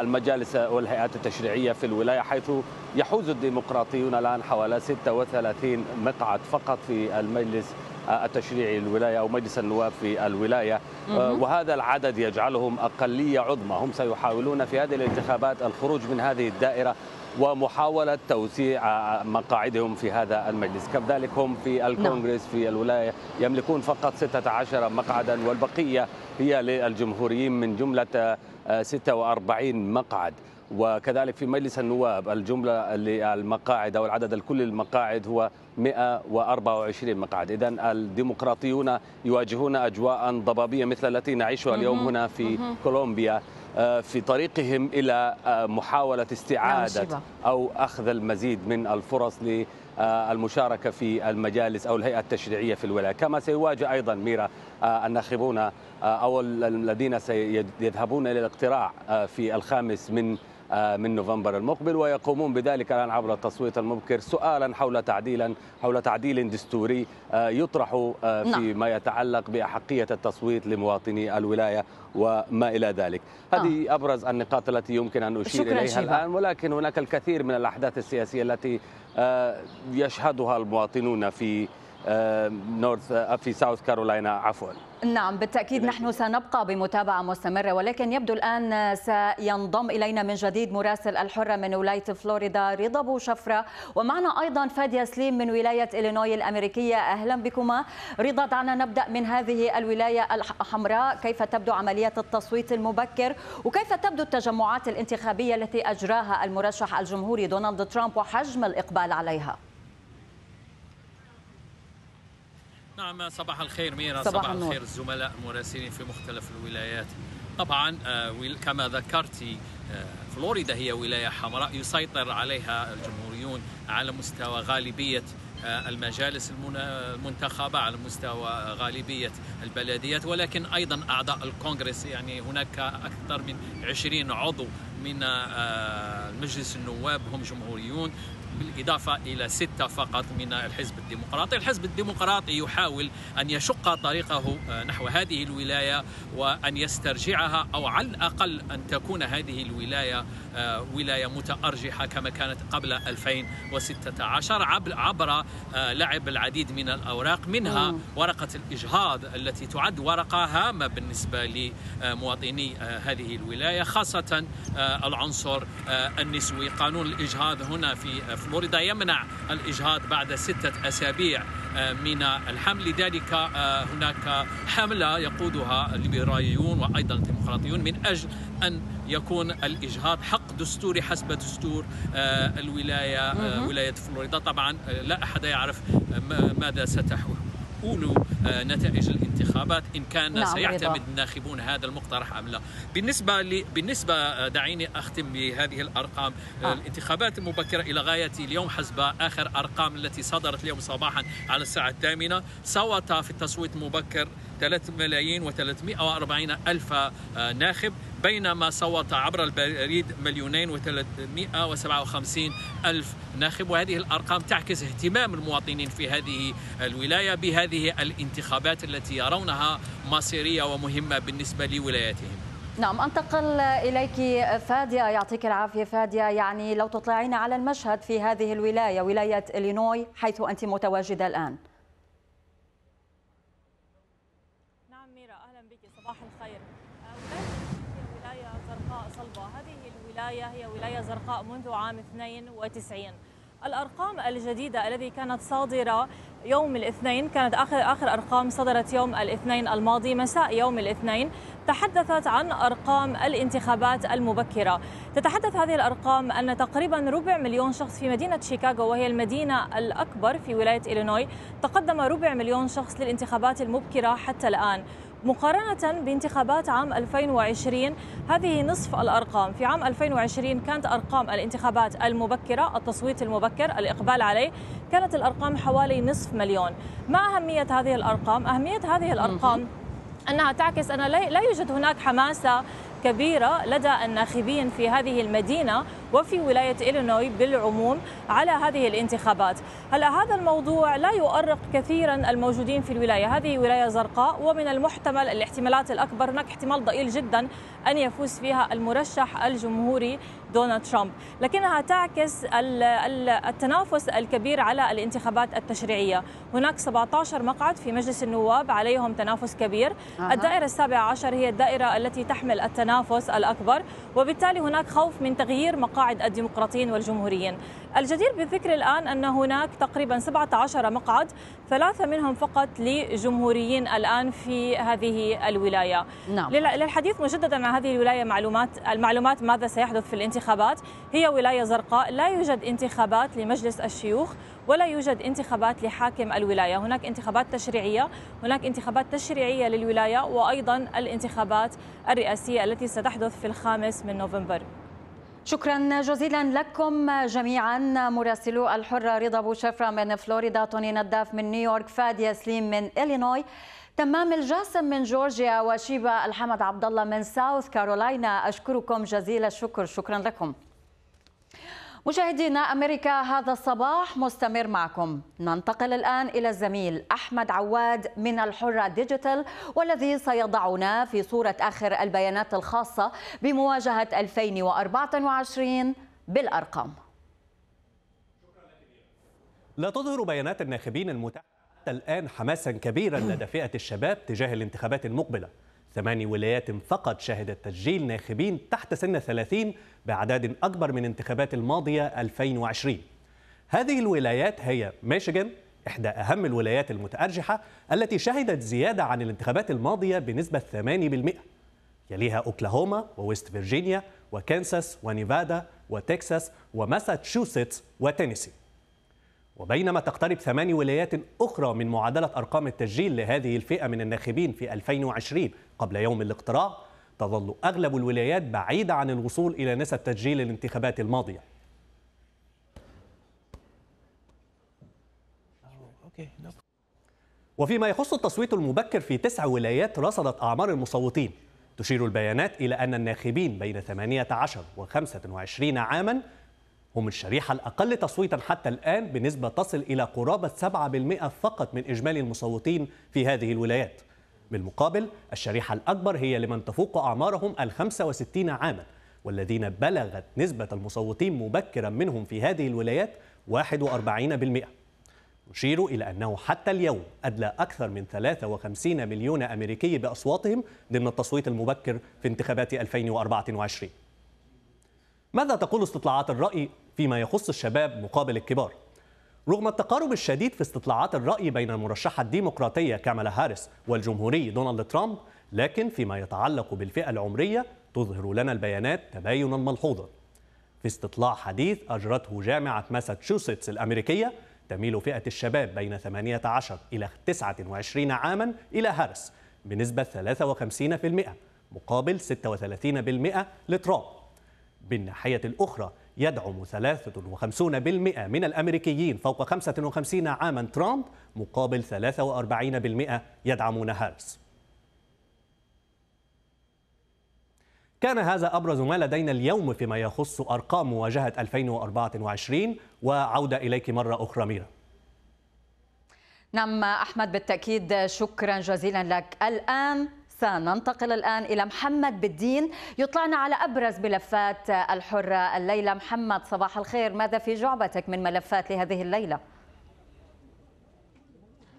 المجالس والهيئات التشريعية في الولاية حيث يحوز الديمقراطيون الآن حوالي 36 مقعد فقط في المجلس التشريعي للولاية أو مجلس النواب في الولاية وهذا العدد يجعلهم أقلية عظمى هم سيحاولون في هذه الانتخابات الخروج من هذه الدائرة ومحاولة توسيع مقاعدهم في هذا المجلس كذلك هم في الكونغرس نعم. في الولاية يملكون فقط 16 مقعدا والبقية هي للجمهوريين من جملة 46 آه، مقعد وكذلك في مجلس النواب الجملة للمقاعد أو العدد الكلي للمقاعد هو 124 مقعد إذا الديمقراطيون يواجهون أجواء ضبابية مثل التي نعيشها اليوم هنا في كولومبيا آه، في طريقهم الى آه، محاوله استعاده نعم، او اخذ المزيد من الفرص للمشاركه في المجالس او الهيئه التشريعيه في الولايه، كما سيواجه ايضا ميرا آه، الناخبون او الذين سيذهبون الى الاقتراع في الخامس من آه، من نوفمبر المقبل ويقومون بذلك الآن عبر التصويت المبكر سؤالا حول تعديلا حول تعديل دستوري آه، يطرح آه، في نعم. ما يتعلق بأحقية التصويت لمواطني الولاية وما إلى ذلك هذه أبرز النقاط التي يمكن أن أشير إليها شيبا. الآن ولكن هناك الكثير من الأحداث السياسية التي يشهدها المواطنون في نورث آه، آه، في ساوث كارولاينا عفوا نعم بالتأكيد نحن سنبقى بمتابعة مستمرة ولكن يبدو الآن سينضم إلينا من جديد مراسل الحرة من ولاية فلوريدا رضا بو شفرة ومعنا أيضا فاديا سليم من ولاية إلينوي الأمريكية أهلا بكما رضا دعنا نبدأ من هذه الولاية الحمراء كيف تبدو عملية التصويت المبكر وكيف تبدو التجمعات الانتخابية التي أجراها المرشح الجمهوري دونالد ترامب وحجم الإقبال عليها نعم صباح الخير ميرا صباح, صباح الخير الزملاء المراسلين في مختلف الولايات طبعا آه، كما ذكرتي آه، فلوريدا هي ولاية حمراء يسيطر عليها الجمهوريون على مستوى غالبية آه، المجالس المنتخبة على مستوى غالبية البلديات ولكن أيضا أعضاء الكونغرس يعني هناك أكثر من 20 عضو من مجلس النواب هم جمهوريون بالإضافة إلى ستة فقط من الحزب الديمقراطي الحزب الديمقراطي يحاول أن يشق طريقه آه، نحو هذه الولاية وأن يسترجعها أو على الأقل أن تكون هذه الولاية آه، ولاية متأرجحة كما كانت قبل 2016 عبر آه، لعب العديد من الأوراق منها ورقة الإجهاض التي تعد ورقة هامة بالنسبة لمواطني هذه الولاية خاصة العنصر النسوي قانون الإجهاض هنا في موريدا يمنع الإجهاض بعد ستة أسابيع آه، من الحمل لذلك آه، هناك حملة يقودها الليبراليون وأيضا الديمقراطيون من أجل أن يكون الإجهاض حق دستوري حسب دستور آه، الولاية ولاية فلوريدا طبعا لا أحد يعرف ماذا ستحول أولو آه، نتائج الانتخابات إن كان نعم سيعتمد الناخبون هذا المقترح أم لا بالنسبة لي بالنسبة آه، دعيني أختم بهذه الأرقام آه،, آه. الانتخابات المبكرة إلى غاية اليوم حسب آخر أرقام التي صدرت اليوم صباحا على الساعة الثامنة صوت في التصويت المبكر 3 ملايين و340 ألف ناخب بينما صوت عبر البريد مليونين و وخمسين ألف ناخب وهذه الأرقام تعكس اهتمام المواطنين في هذه الولاية بهذه الانتخابات التي يرونها مصيرية ومهمة بالنسبة لولاياتهم نعم أنتقل إليك فادية يعطيك العافية فادية يعني لو تطلعين على المشهد في هذه الولاية ولاية إلينوي حيث أنت متواجدة الآن الزرقاء منذ عام 92 الأرقام الجديدة التي كانت صادرة يوم الاثنين كانت آخر, آخر أرقام صدرت يوم الاثنين الماضي مساء يوم الاثنين تحدثت عن أرقام الانتخابات المبكرة تتحدث هذه الأرقام أن تقريبا ربع مليون شخص في مدينة شيكاغو وهي المدينة الأكبر في ولاية إلينوي تقدم ربع مليون شخص للانتخابات المبكرة حتى الآن مقارنة بانتخابات عام 2020 هذه نصف الأرقام في عام 2020 كانت أرقام الانتخابات المبكرة التصويت المبكر الإقبال عليه كانت الأرقام حوالي نصف مليون ما أهمية هذه الأرقام؟ أهمية هذه الأرقام أنها تعكس أن لا يوجد هناك حماسة كبيرة لدى الناخبين في هذه المدينة وفي ولاية إلينوي بالعموم على هذه الانتخابات هلا هذا الموضوع لا يؤرق كثيرا الموجودين في الولاية هذه ولاية زرقاء ومن المحتمل الاحتمالات الأكبر هناك احتمال ضئيل جدا أن يفوز فيها المرشح الجمهوري دونالد ترامب لكنها تعكس التنافس الكبير على الانتخابات التشريعية هناك 17 مقعد في مجلس النواب عليهم تنافس كبير الدائرة السابعة عشر هي الدائرة التي تحمل التنافس الأكبر وبالتالي هناك خوف من تغيير مقاعد مقاعد الديمقراطيين والجمهوريين الجدير بالذكر الآن أن هناك تقريبا 17 مقعد ثلاثة منهم فقط لجمهوريين الآن في هذه الولاية نعم. للحديث مجددا عن هذه الولاية معلومات المعلومات ماذا سيحدث في الانتخابات هي ولاية زرقاء لا يوجد انتخابات لمجلس الشيوخ ولا يوجد انتخابات لحاكم الولاية هناك انتخابات تشريعية هناك انتخابات تشريعية للولاية وأيضا الانتخابات الرئاسية التي ستحدث في الخامس من نوفمبر شكرا جزيلا لكم جميعا مراسلو الحرة رضا بوشفرة من فلوريدا توني نداف من نيويورك فادي سليم من إلينوي تمام الجاسم من جورجيا وشيبا الحمد عبد الله من ساوث كارولاينا أشكركم جزيل الشكر شكرا لكم مشاهدينا أمريكا هذا الصباح مستمر معكم ننتقل الآن إلى الزميل أحمد عواد من الحرة ديجيتال والذي سيضعنا في صورة آخر البيانات الخاصة بمواجهة 2024 بالأرقام لا تظهر بيانات الناخبين المتاحة الآن حماسا كبيرا لدى فئة الشباب تجاه الانتخابات المقبلة ثماني ولايات فقط شهدت تسجيل ناخبين تحت سن 30 بأعداد أكبر من انتخابات الماضية 2020 هذه الولايات هي ميشيغان إحدى أهم الولايات المتأرجحة التي شهدت زيادة عن الانتخابات الماضية بنسبة 8% يليها أوكلاهوما وويست فيرجينيا وكانساس ونيفادا وتكساس وماساتشوستس وتينيسي وبينما تقترب ثماني ولايات أخرى من معادلة أرقام التسجيل لهذه الفئة من الناخبين في 2020 قبل يوم الاقتراع تظل أغلب الولايات بعيدة عن الوصول إلى نسب تسجيل الانتخابات الماضية وفيما يخص التصويت المبكر في تسع ولايات رصدت أعمار المصوتين تشير البيانات إلى أن الناخبين بين 18 و 25 عاماً هم الشريحة الأقل تصويتا حتى الآن بنسبة تصل إلى قرابة 7% فقط من إجمالي المصوتين في هذه الولايات بالمقابل الشريحة الأكبر هي لمن تفوق أعمارهم ال 65 عاما والذين بلغت نسبة المصوتين مبكرا منهم في هذه الولايات 41% نشير إلى أنه حتى اليوم أدلى أكثر من 53 مليون أمريكي بأصواتهم ضمن التصويت المبكر في انتخابات 2024 ماذا تقول استطلاعات الرأي فيما يخص الشباب مقابل الكبار؟ رغم التقارب الشديد في استطلاعات الرأي بين المرشحة الديمقراطية كامالا هاريس والجمهوري دونالد ترامب، لكن فيما يتعلق بالفئة العمرية تظهر لنا البيانات تباينا ملحوظا. في استطلاع حديث أجرته جامعة ماساتشوستس الأمريكية تميل فئة الشباب بين 18 إلى 29 عاما إلى هارس بنسبة 53% مقابل 36% لترامب بالناحية الأخرى يدعم 53% من الأمريكيين فوق 55 عاما ترامب مقابل 43% يدعمون هارس كان هذا أبرز ما لدينا اليوم فيما يخص أرقام مواجهة 2024 وعودة إليك مرة أخرى ميرا نعم أحمد بالتأكيد شكرا جزيلا لك الآن سننتقل الآن إلى محمد بالدين يطلعنا على أبرز ملفات الحرة الليلة محمد صباح الخير ماذا في جعبتك من ملفات لهذه الليلة؟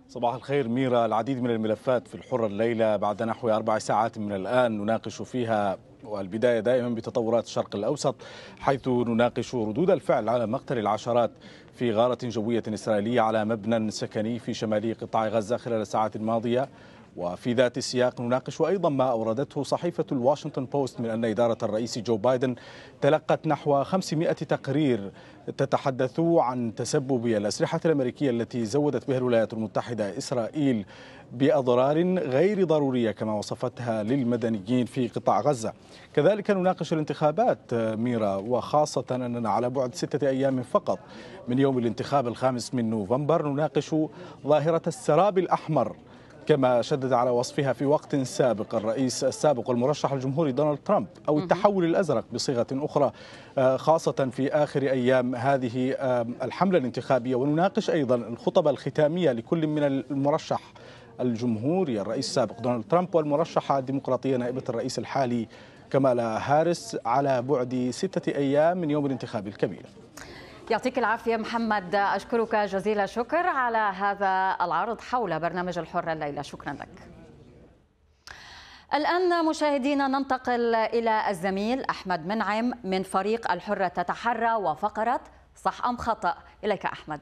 صباح الخير ميرا العديد من الملفات في الحرة الليلة بعد نحو أربع ساعات من الآن نناقش فيها والبداية دائما بتطورات الشرق الأوسط حيث نناقش ردود الفعل على مقتل العشرات في غارة جوية إسرائيلية على مبنى سكني في شمالي قطاع غزة خلال الساعات الماضية وفي ذات السياق نناقش أيضا ما أوردته صحيفة الواشنطن بوست من أن إدارة الرئيس جو بايدن تلقت نحو 500 تقرير تتحدث عن تسبب الأسلحة الأمريكية التي زودت بها الولايات المتحدة إسرائيل بأضرار غير ضرورية كما وصفتها للمدنيين في قطاع غزة كذلك نناقش الانتخابات ميرا وخاصة أننا على بعد ستة أيام فقط من يوم الانتخاب الخامس من نوفمبر نناقش ظاهرة السراب الأحمر كما شدد على وصفها في وقت سابق الرئيس السابق والمرشح الجمهوري دونالد ترامب أو التحول الأزرق بصيغة أخرى آه، خاصة في آخر أيام هذه الحملة الانتخابية ونناقش أيضا الخطب الختامية لكل من المرشح الجمهوري الرئيس السابق دونالد ترامب والمرشحة الديمقراطية نائبة الرئيس الحالي كمالا هارس على بعد ستة أيام من يوم الانتخاب الكبير يعطيك العافية محمد أشكرك جزيل الشكر على هذا العرض حول برنامج الحرة الليلة شكرا لك الآن مشاهدينا ننتقل إلى الزميل أحمد منعم من فريق الحرة تتحرى وفقرة صح أم خطأ إليك أحمد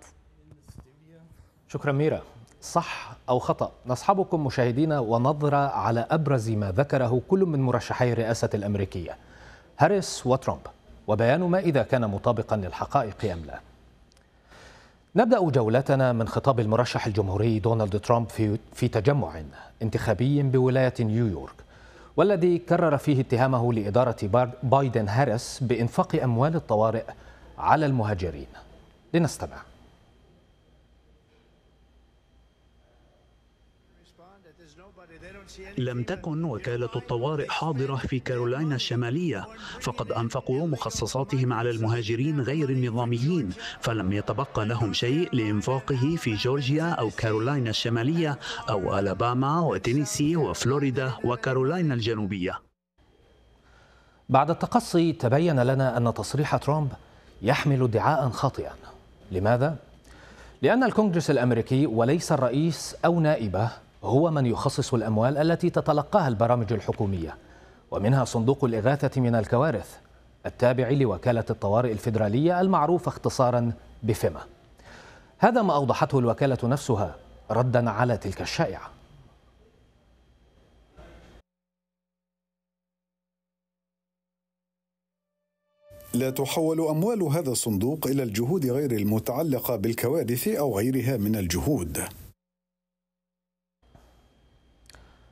شكرا ميرا صح أو خطأ نصحبكم مشاهدينا ونظرة على أبرز ما ذكره كل من مرشحي الرئاسة الأمريكية هاريس وترامب وبيان ما إذا كان مطابقا للحقائق أم لا نبدأ جولتنا من خطاب المرشح الجمهوري دونالد ترامب في, في تجمع انتخابي بولاية نيويورك والذي كرر فيه اتهامه لإدارة بايدن هاريس بإنفاق أموال الطوارئ على المهاجرين لنستمع لم تكن وكالة الطوارئ حاضرة في كارولينا الشمالية فقد أنفقوا مخصصاتهم على المهاجرين غير النظاميين فلم يتبقى لهم شيء لإنفاقه في جورجيا أو كارولينا الشمالية أو ألاباما وتينيسي وفلوريدا وكارولينا الجنوبية بعد التقصي تبين لنا أن تصريح ترامب يحمل ادعاء خاطئا لماذا؟ لأن الكونغرس الأمريكي وليس الرئيس أو نائبه هو من يخصص الأموال التي تتلقاها البرامج الحكومية ومنها صندوق الإغاثة من الكوارث التابع لوكالة الطوارئ الفيدرالية المعروفة اختصارا بفيما هذا ما أوضحته الوكالة نفسها ردا على تلك الشائعة لا تحول أموال هذا الصندوق إلى الجهود غير المتعلقة بالكوارث أو غيرها من الجهود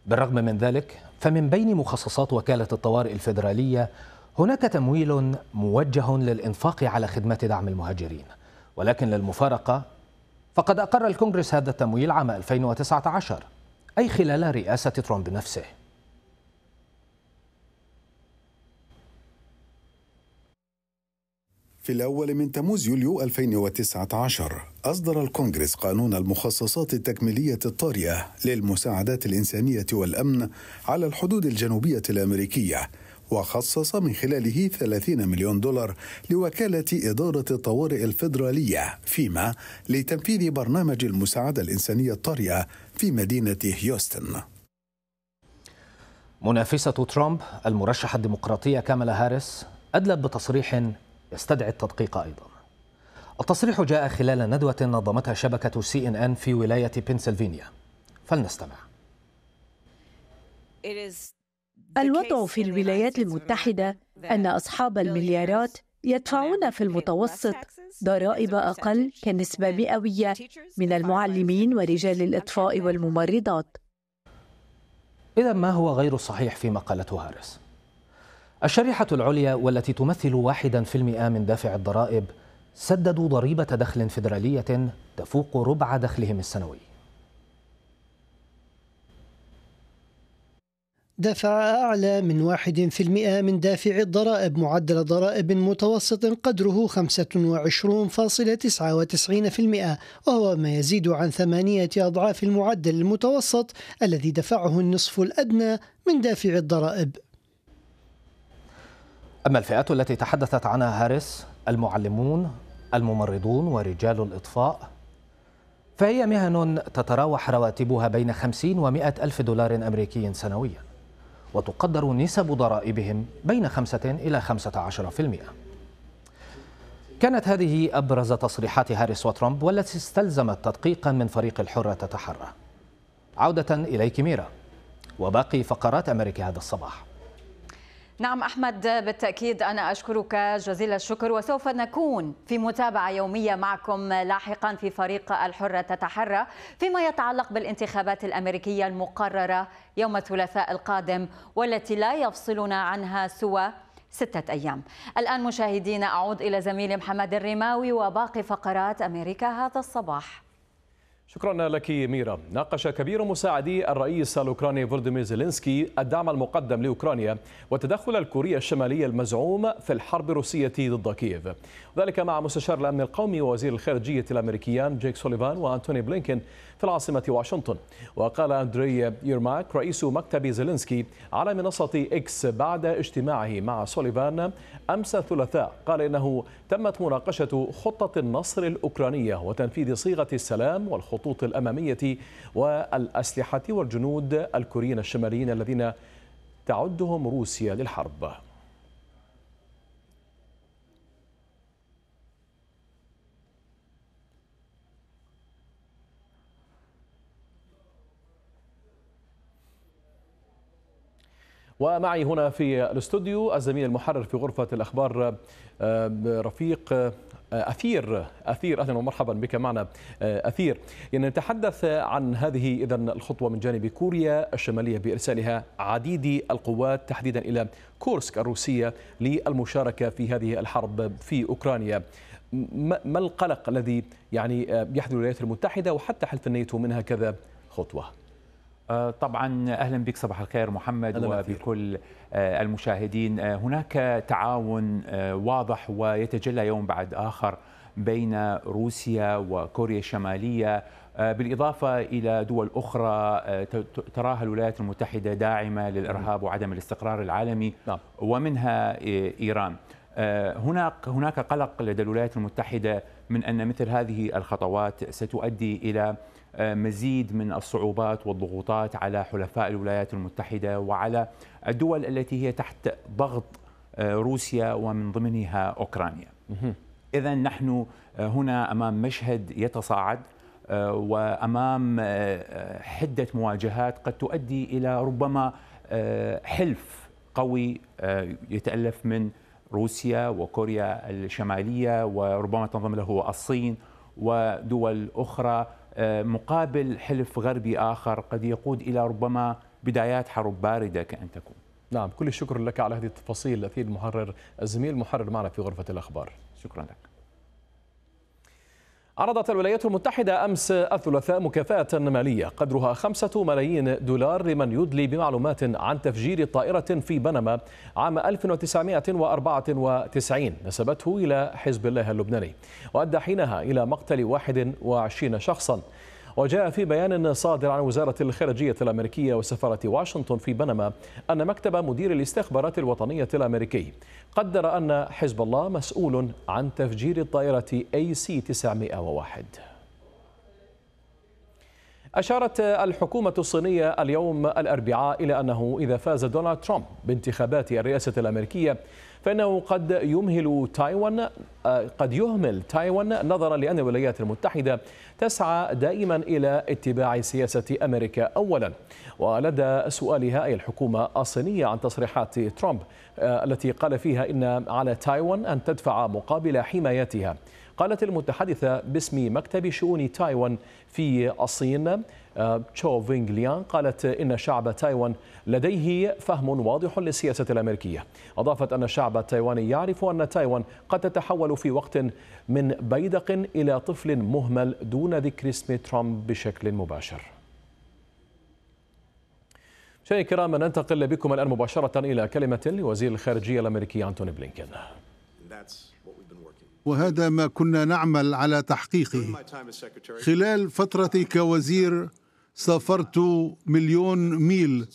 بالرغم من ذلك فمن بين مخصصات وكالة الطوارئ الفيدرالية هناك تمويل موجه للإنفاق على خدمة دعم المهاجرين ولكن للمفارقة فقد أقر الكونغرس هذا التمويل عام 2019 أي خلال رئاسة ترامب نفسه في الأول من تموز يوليو 2019 أصدر الكونغرس قانون المخصصات التكميلية الطارئة للمساعدات الإنسانية والأمن على الحدود الجنوبية الأمريكية وخصص من خلاله 30 مليون دولار لوكالة إدارة الطوارئ الفيدرالية فيما لتنفيذ برنامج المساعدة الإنسانية الطارئة في مدينة هيوستن منافسة ترامب المرشحة الديمقراطية كاملا هاريس أدلت بتصريح يستدعي التدقيق أيضا التصريح جاء خلال ندوة نظمتها شبكة سي إن إن في ولاية بنسلفانيا فلنستمع الوضع في الولايات المتحدة أن أصحاب المليارات يدفعون في المتوسط ضرائب أقل كنسبة مئوية من المعلمين ورجال الإطفاء والممرضات إذا ما هو غير صحيح في مقالة هارس؟ الشريحة العليا والتي تمثل واحدا في المئة من دافع الضرائب سددوا ضريبة دخل فيدرالية تفوق ربع دخلهم السنوي دفع أعلى من 1% من دافع الضرائب معدل ضرائب متوسط قدره 25.99% وهو ما يزيد عن ثمانية أضعاف المعدل المتوسط الذي دفعه النصف الأدنى من دافع الضرائب أما الفئات التي تحدثت عنها هاريس المعلمون الممرضون ورجال الإطفاء فهي مهن تتراوح رواتبها بين 50 و 100 ألف دولار أمريكي سنويا وتقدر نسب ضرائبهم بين 5 إلى 15% كانت هذه أبرز تصريحات هاريس وترامب والتي استلزمت تدقيقا من فريق الحرة تتحرى عودة إليك ميرا وباقي فقرات أمريكا هذا الصباح نعم أحمد بالتأكيد أنا أشكرك جزيل الشكر وسوف نكون في متابعة يومية معكم لاحقا في فريق الحرة تتحرى فيما يتعلق بالانتخابات الأمريكية المقررة يوم الثلاثاء القادم والتي لا يفصلنا عنها سوى ستة أيام الآن مشاهدينا أعود إلى زميلي محمد الرماوي وباقي فقرات أمريكا هذا الصباح شكرا لك ميرا ناقش كبير مساعدي الرئيس الأوكراني فولديمير زيلينسكي الدعم المقدم لأوكرانيا وتدخل الكوري الشمالية المزعوم في الحرب الروسية ضد كييف ذلك مع مستشار الأمن القومي ووزير الخارجية الأمريكيان جيك سوليفان وأنتوني بلينكين في العاصمة واشنطن وقال أندري يرماك رئيس مكتب زيلينسكي على منصة إكس بعد اجتماعه مع سوليفان أمس الثلاثاء قال إنه تمت مناقشة خطة النصر الأوكرانية وتنفيذ صيغة السلام والخطوط الأمامية والأسلحة والجنود الكوريين الشماليين الذين تعدهم روسيا للحرب ومعي هنا في الاستوديو الزميل المحرر في غرفة الأخبار آه، رفيق آه، أثير أثير أهلا ومرحبا بك معنا آه، أثير يعني نتحدث عن هذه إذا الخطوة من جانب كوريا الشمالية بإرسالها عديد القوات تحديدا إلى كورسك الروسية للمشاركة في هذه الحرب في أوكرانيا ما القلق الذي يعني يحدث الولايات المتحدة وحتى حلف الناتو من هكذا خطوة؟ آه، طبعا اهلا بك صباح الخير محمد وبكل آه، المشاهدين آه، هناك تعاون واضح ويتجلى يوم بعد اخر بين روسيا وكوريا الشماليه بالاضافه الى دول اخرى تراها الولايات المتحده داعمه للارهاب وعدم الاستقرار العالمي نعم. ومنها ايران هناك هناك قلق لدى الولايات المتحده من ان مثل هذه الخطوات ستؤدي الى آه، مزيد من الصعوبات والضغوطات على حلفاء الولايات المتحدة وعلى الدول التي هي تحت ضغط آه، روسيا ومن ضمنها أوكرانيا إذا نحن آه، هنا أمام مشهد يتصاعد وأمام حدة مواجهات قد تؤدي إلى ربما حلف قوي يتألف من روسيا وكوريا الشمالية وربما تنضم له الصين ودول أخرى آه، مقابل حلف غربي آخر قد يقود إلى ربما بدايات حرب باردة كأن تكون نعم كل الشكر لك على هذه التفاصيل أثير المحرر الزميل المحرر معنا في غرفة الأخبار شكرا لك عرضت الولايات المتحدة أمس الثلاثاء مكافأة مالية قدرها خمسة ملايين دولار لمن يدلي بمعلومات عن تفجير طائرة في بنما عام 1994 نسبته إلى حزب الله اللبناني وأدى حينها إلى مقتل 21 شخصاً وجاء في بيان صادر عن وزارة الخارجية الأمريكية وسفارة واشنطن في بنما أن مكتب مدير الاستخبارات الوطنية الأمريكي قدر أن حزب الله مسؤول عن تفجير الطائرة أي سي 901 أشارت الحكومة الصينية اليوم الأربعاء إلى أنه إذا فاز دونالد ترامب بانتخابات الرئاسة الأمريكية فإنه قد يمهل تايوان آه، قد يهمل تايوان نظرا لأن الولايات المتحدة تسعى دائما إلى اتباع سياسة أمريكا أولا ولدى سؤالها أي الحكومة الصينية عن تصريحات ترامب آه، التي قال فيها إن على تايوان أن تدفع مقابل حمايتها قالت المتحدثة باسم مكتب شؤون تايوان في الصين آه، تشو فينغ ليان قالت إن شعب تايوان لديه فهم واضح للسياسة الأمريكية أضافت أن الشعب التايواني يعرف أن تايوان قد تتحول في وقت من بيدق إلى طفل مهمل دون ذكر اسم ترامب بشكل مباشر مشاهدي الكرام ننتقل بكم الآن مباشرة إلى كلمة لوزير الخارجية الأمريكي أنتوني بلينكين وهذا ما كنا نعمل على تحقيقه خلال فترتي كوزير سافرت مليون ميل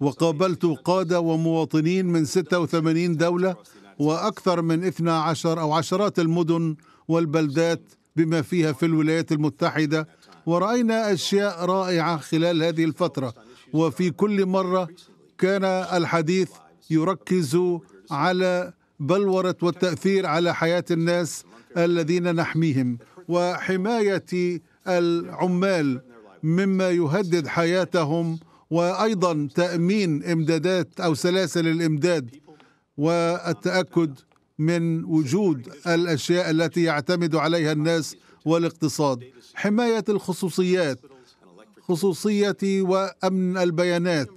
وقابلت قادة ومواطنين من 86 دولة وأكثر من 12 أو عشرات المدن والبلدات بما فيها في الولايات المتحدة ورأينا أشياء رائعة خلال هذه الفترة وفي كل مرة كان الحديث يركز على بلورة والتأثير على حياة الناس الذين نحميهم وحماية العمال مما يهدد حياتهم وايضا تامين امدادات او سلاسل الامداد والتاكد من وجود الاشياء التي يعتمد عليها الناس والاقتصاد حمايه الخصوصيات خصوصيه وامن البيانات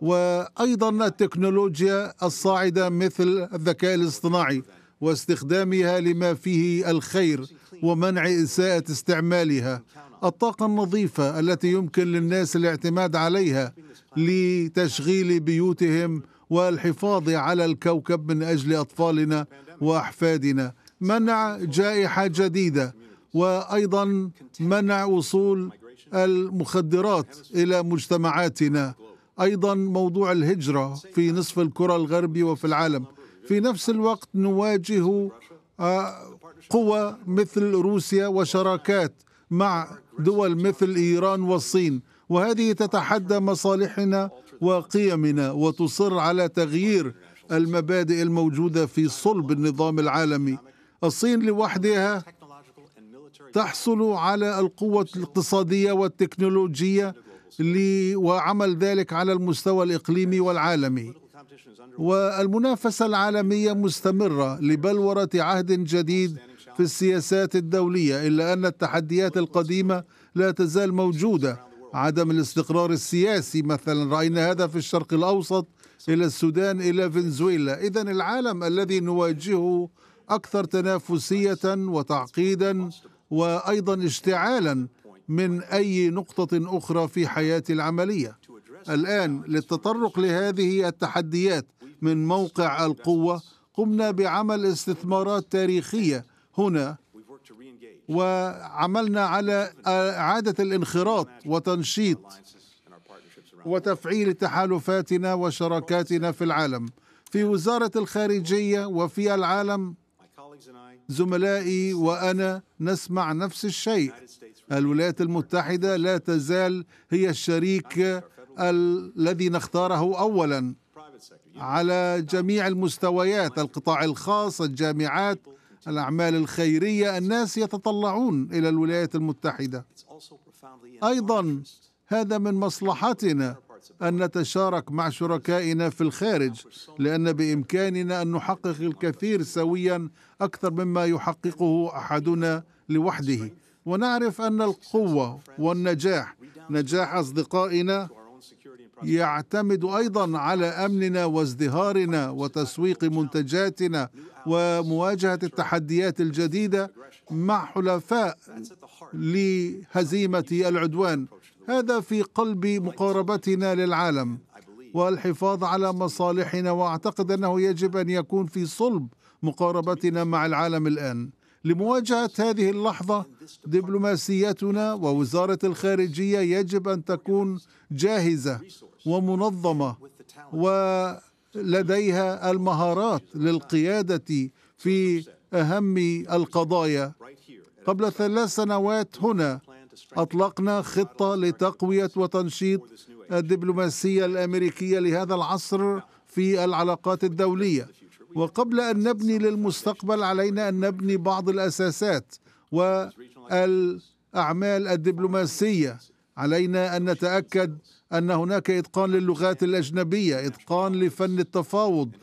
وايضا التكنولوجيا الصاعده مثل الذكاء الاصطناعي واستخدامها لما فيه الخير ومنع اساءه استعمالها الطاقة النظيفة التي يمكن للناس الاعتماد عليها لتشغيل بيوتهم والحفاظ على الكوكب من أجل أطفالنا وأحفادنا منع جائحة جديدة وأيضا منع وصول المخدرات إلى مجتمعاتنا أيضا موضوع الهجرة في نصف الكرة الغربي وفي العالم في نفس الوقت نواجه آه، قوى مثل روسيا وشراكات مع دول مثل ايران والصين وهذه تتحدى مصالحنا وقيمنا وتصر على تغيير المبادئ الموجوده في صلب النظام العالمي الصين لوحدها تحصل على القوه الاقتصاديه والتكنولوجيه وعمل ذلك على المستوى الاقليمي والعالمي والمنافسه العالميه مستمره لبلوره عهد جديد في السياسات الدولية إلا أن التحديات القديمة لا تزال موجودة عدم الاستقرار السياسي مثلا رأينا هذا في الشرق الأوسط إلى السودان إلى فنزويلا إذا العالم الذي نواجهه أكثر تنافسية وتعقيدا وأيضا اشتعالا من أي نقطة أخرى في حياة العملية الآن للتطرق لهذه التحديات من موقع القوة قمنا بعمل استثمارات تاريخية هنا وعملنا على إعادة الانخراط وتنشيط وتفعيل تحالفاتنا وشراكاتنا في العالم في وزارة الخارجية وفي العالم زملائي وأنا نسمع نفس الشيء الولايات المتحدة لا تزال هي الشريك الذي نختاره أولا على جميع المستويات القطاع الخاص الجامعات الأعمال الخيرية الناس يتطلعون إلى الولايات المتحدة أيضا هذا من مصلحتنا أن نتشارك مع شركائنا في الخارج لأن بإمكاننا أن نحقق الكثير سويا أكثر مما يحققه أحدنا لوحده ونعرف أن القوة والنجاح نجاح أصدقائنا يعتمد ايضا على امننا وازدهارنا وتسويق منتجاتنا ومواجهه التحديات الجديده مع حلفاء لهزيمه العدوان هذا في قلب مقاربتنا للعالم والحفاظ على مصالحنا واعتقد انه يجب ان يكون في صلب مقاربتنا مع العالم الان لمواجهه هذه اللحظه دبلوماسيتنا ووزاره الخارجيه يجب ان تكون جاهزه ومنظمه ولديها المهارات للقياده في اهم القضايا قبل ثلاث سنوات هنا اطلقنا خطه لتقويه وتنشيط الدبلوماسيه الامريكيه لهذا العصر في العلاقات الدوليه وقبل ان نبني للمستقبل علينا ان نبني بعض الاساسات والاعمال الدبلوماسيه علينا ان نتاكد أن هناك إتقان للغات الأجنبية إتقان لفن التفاوض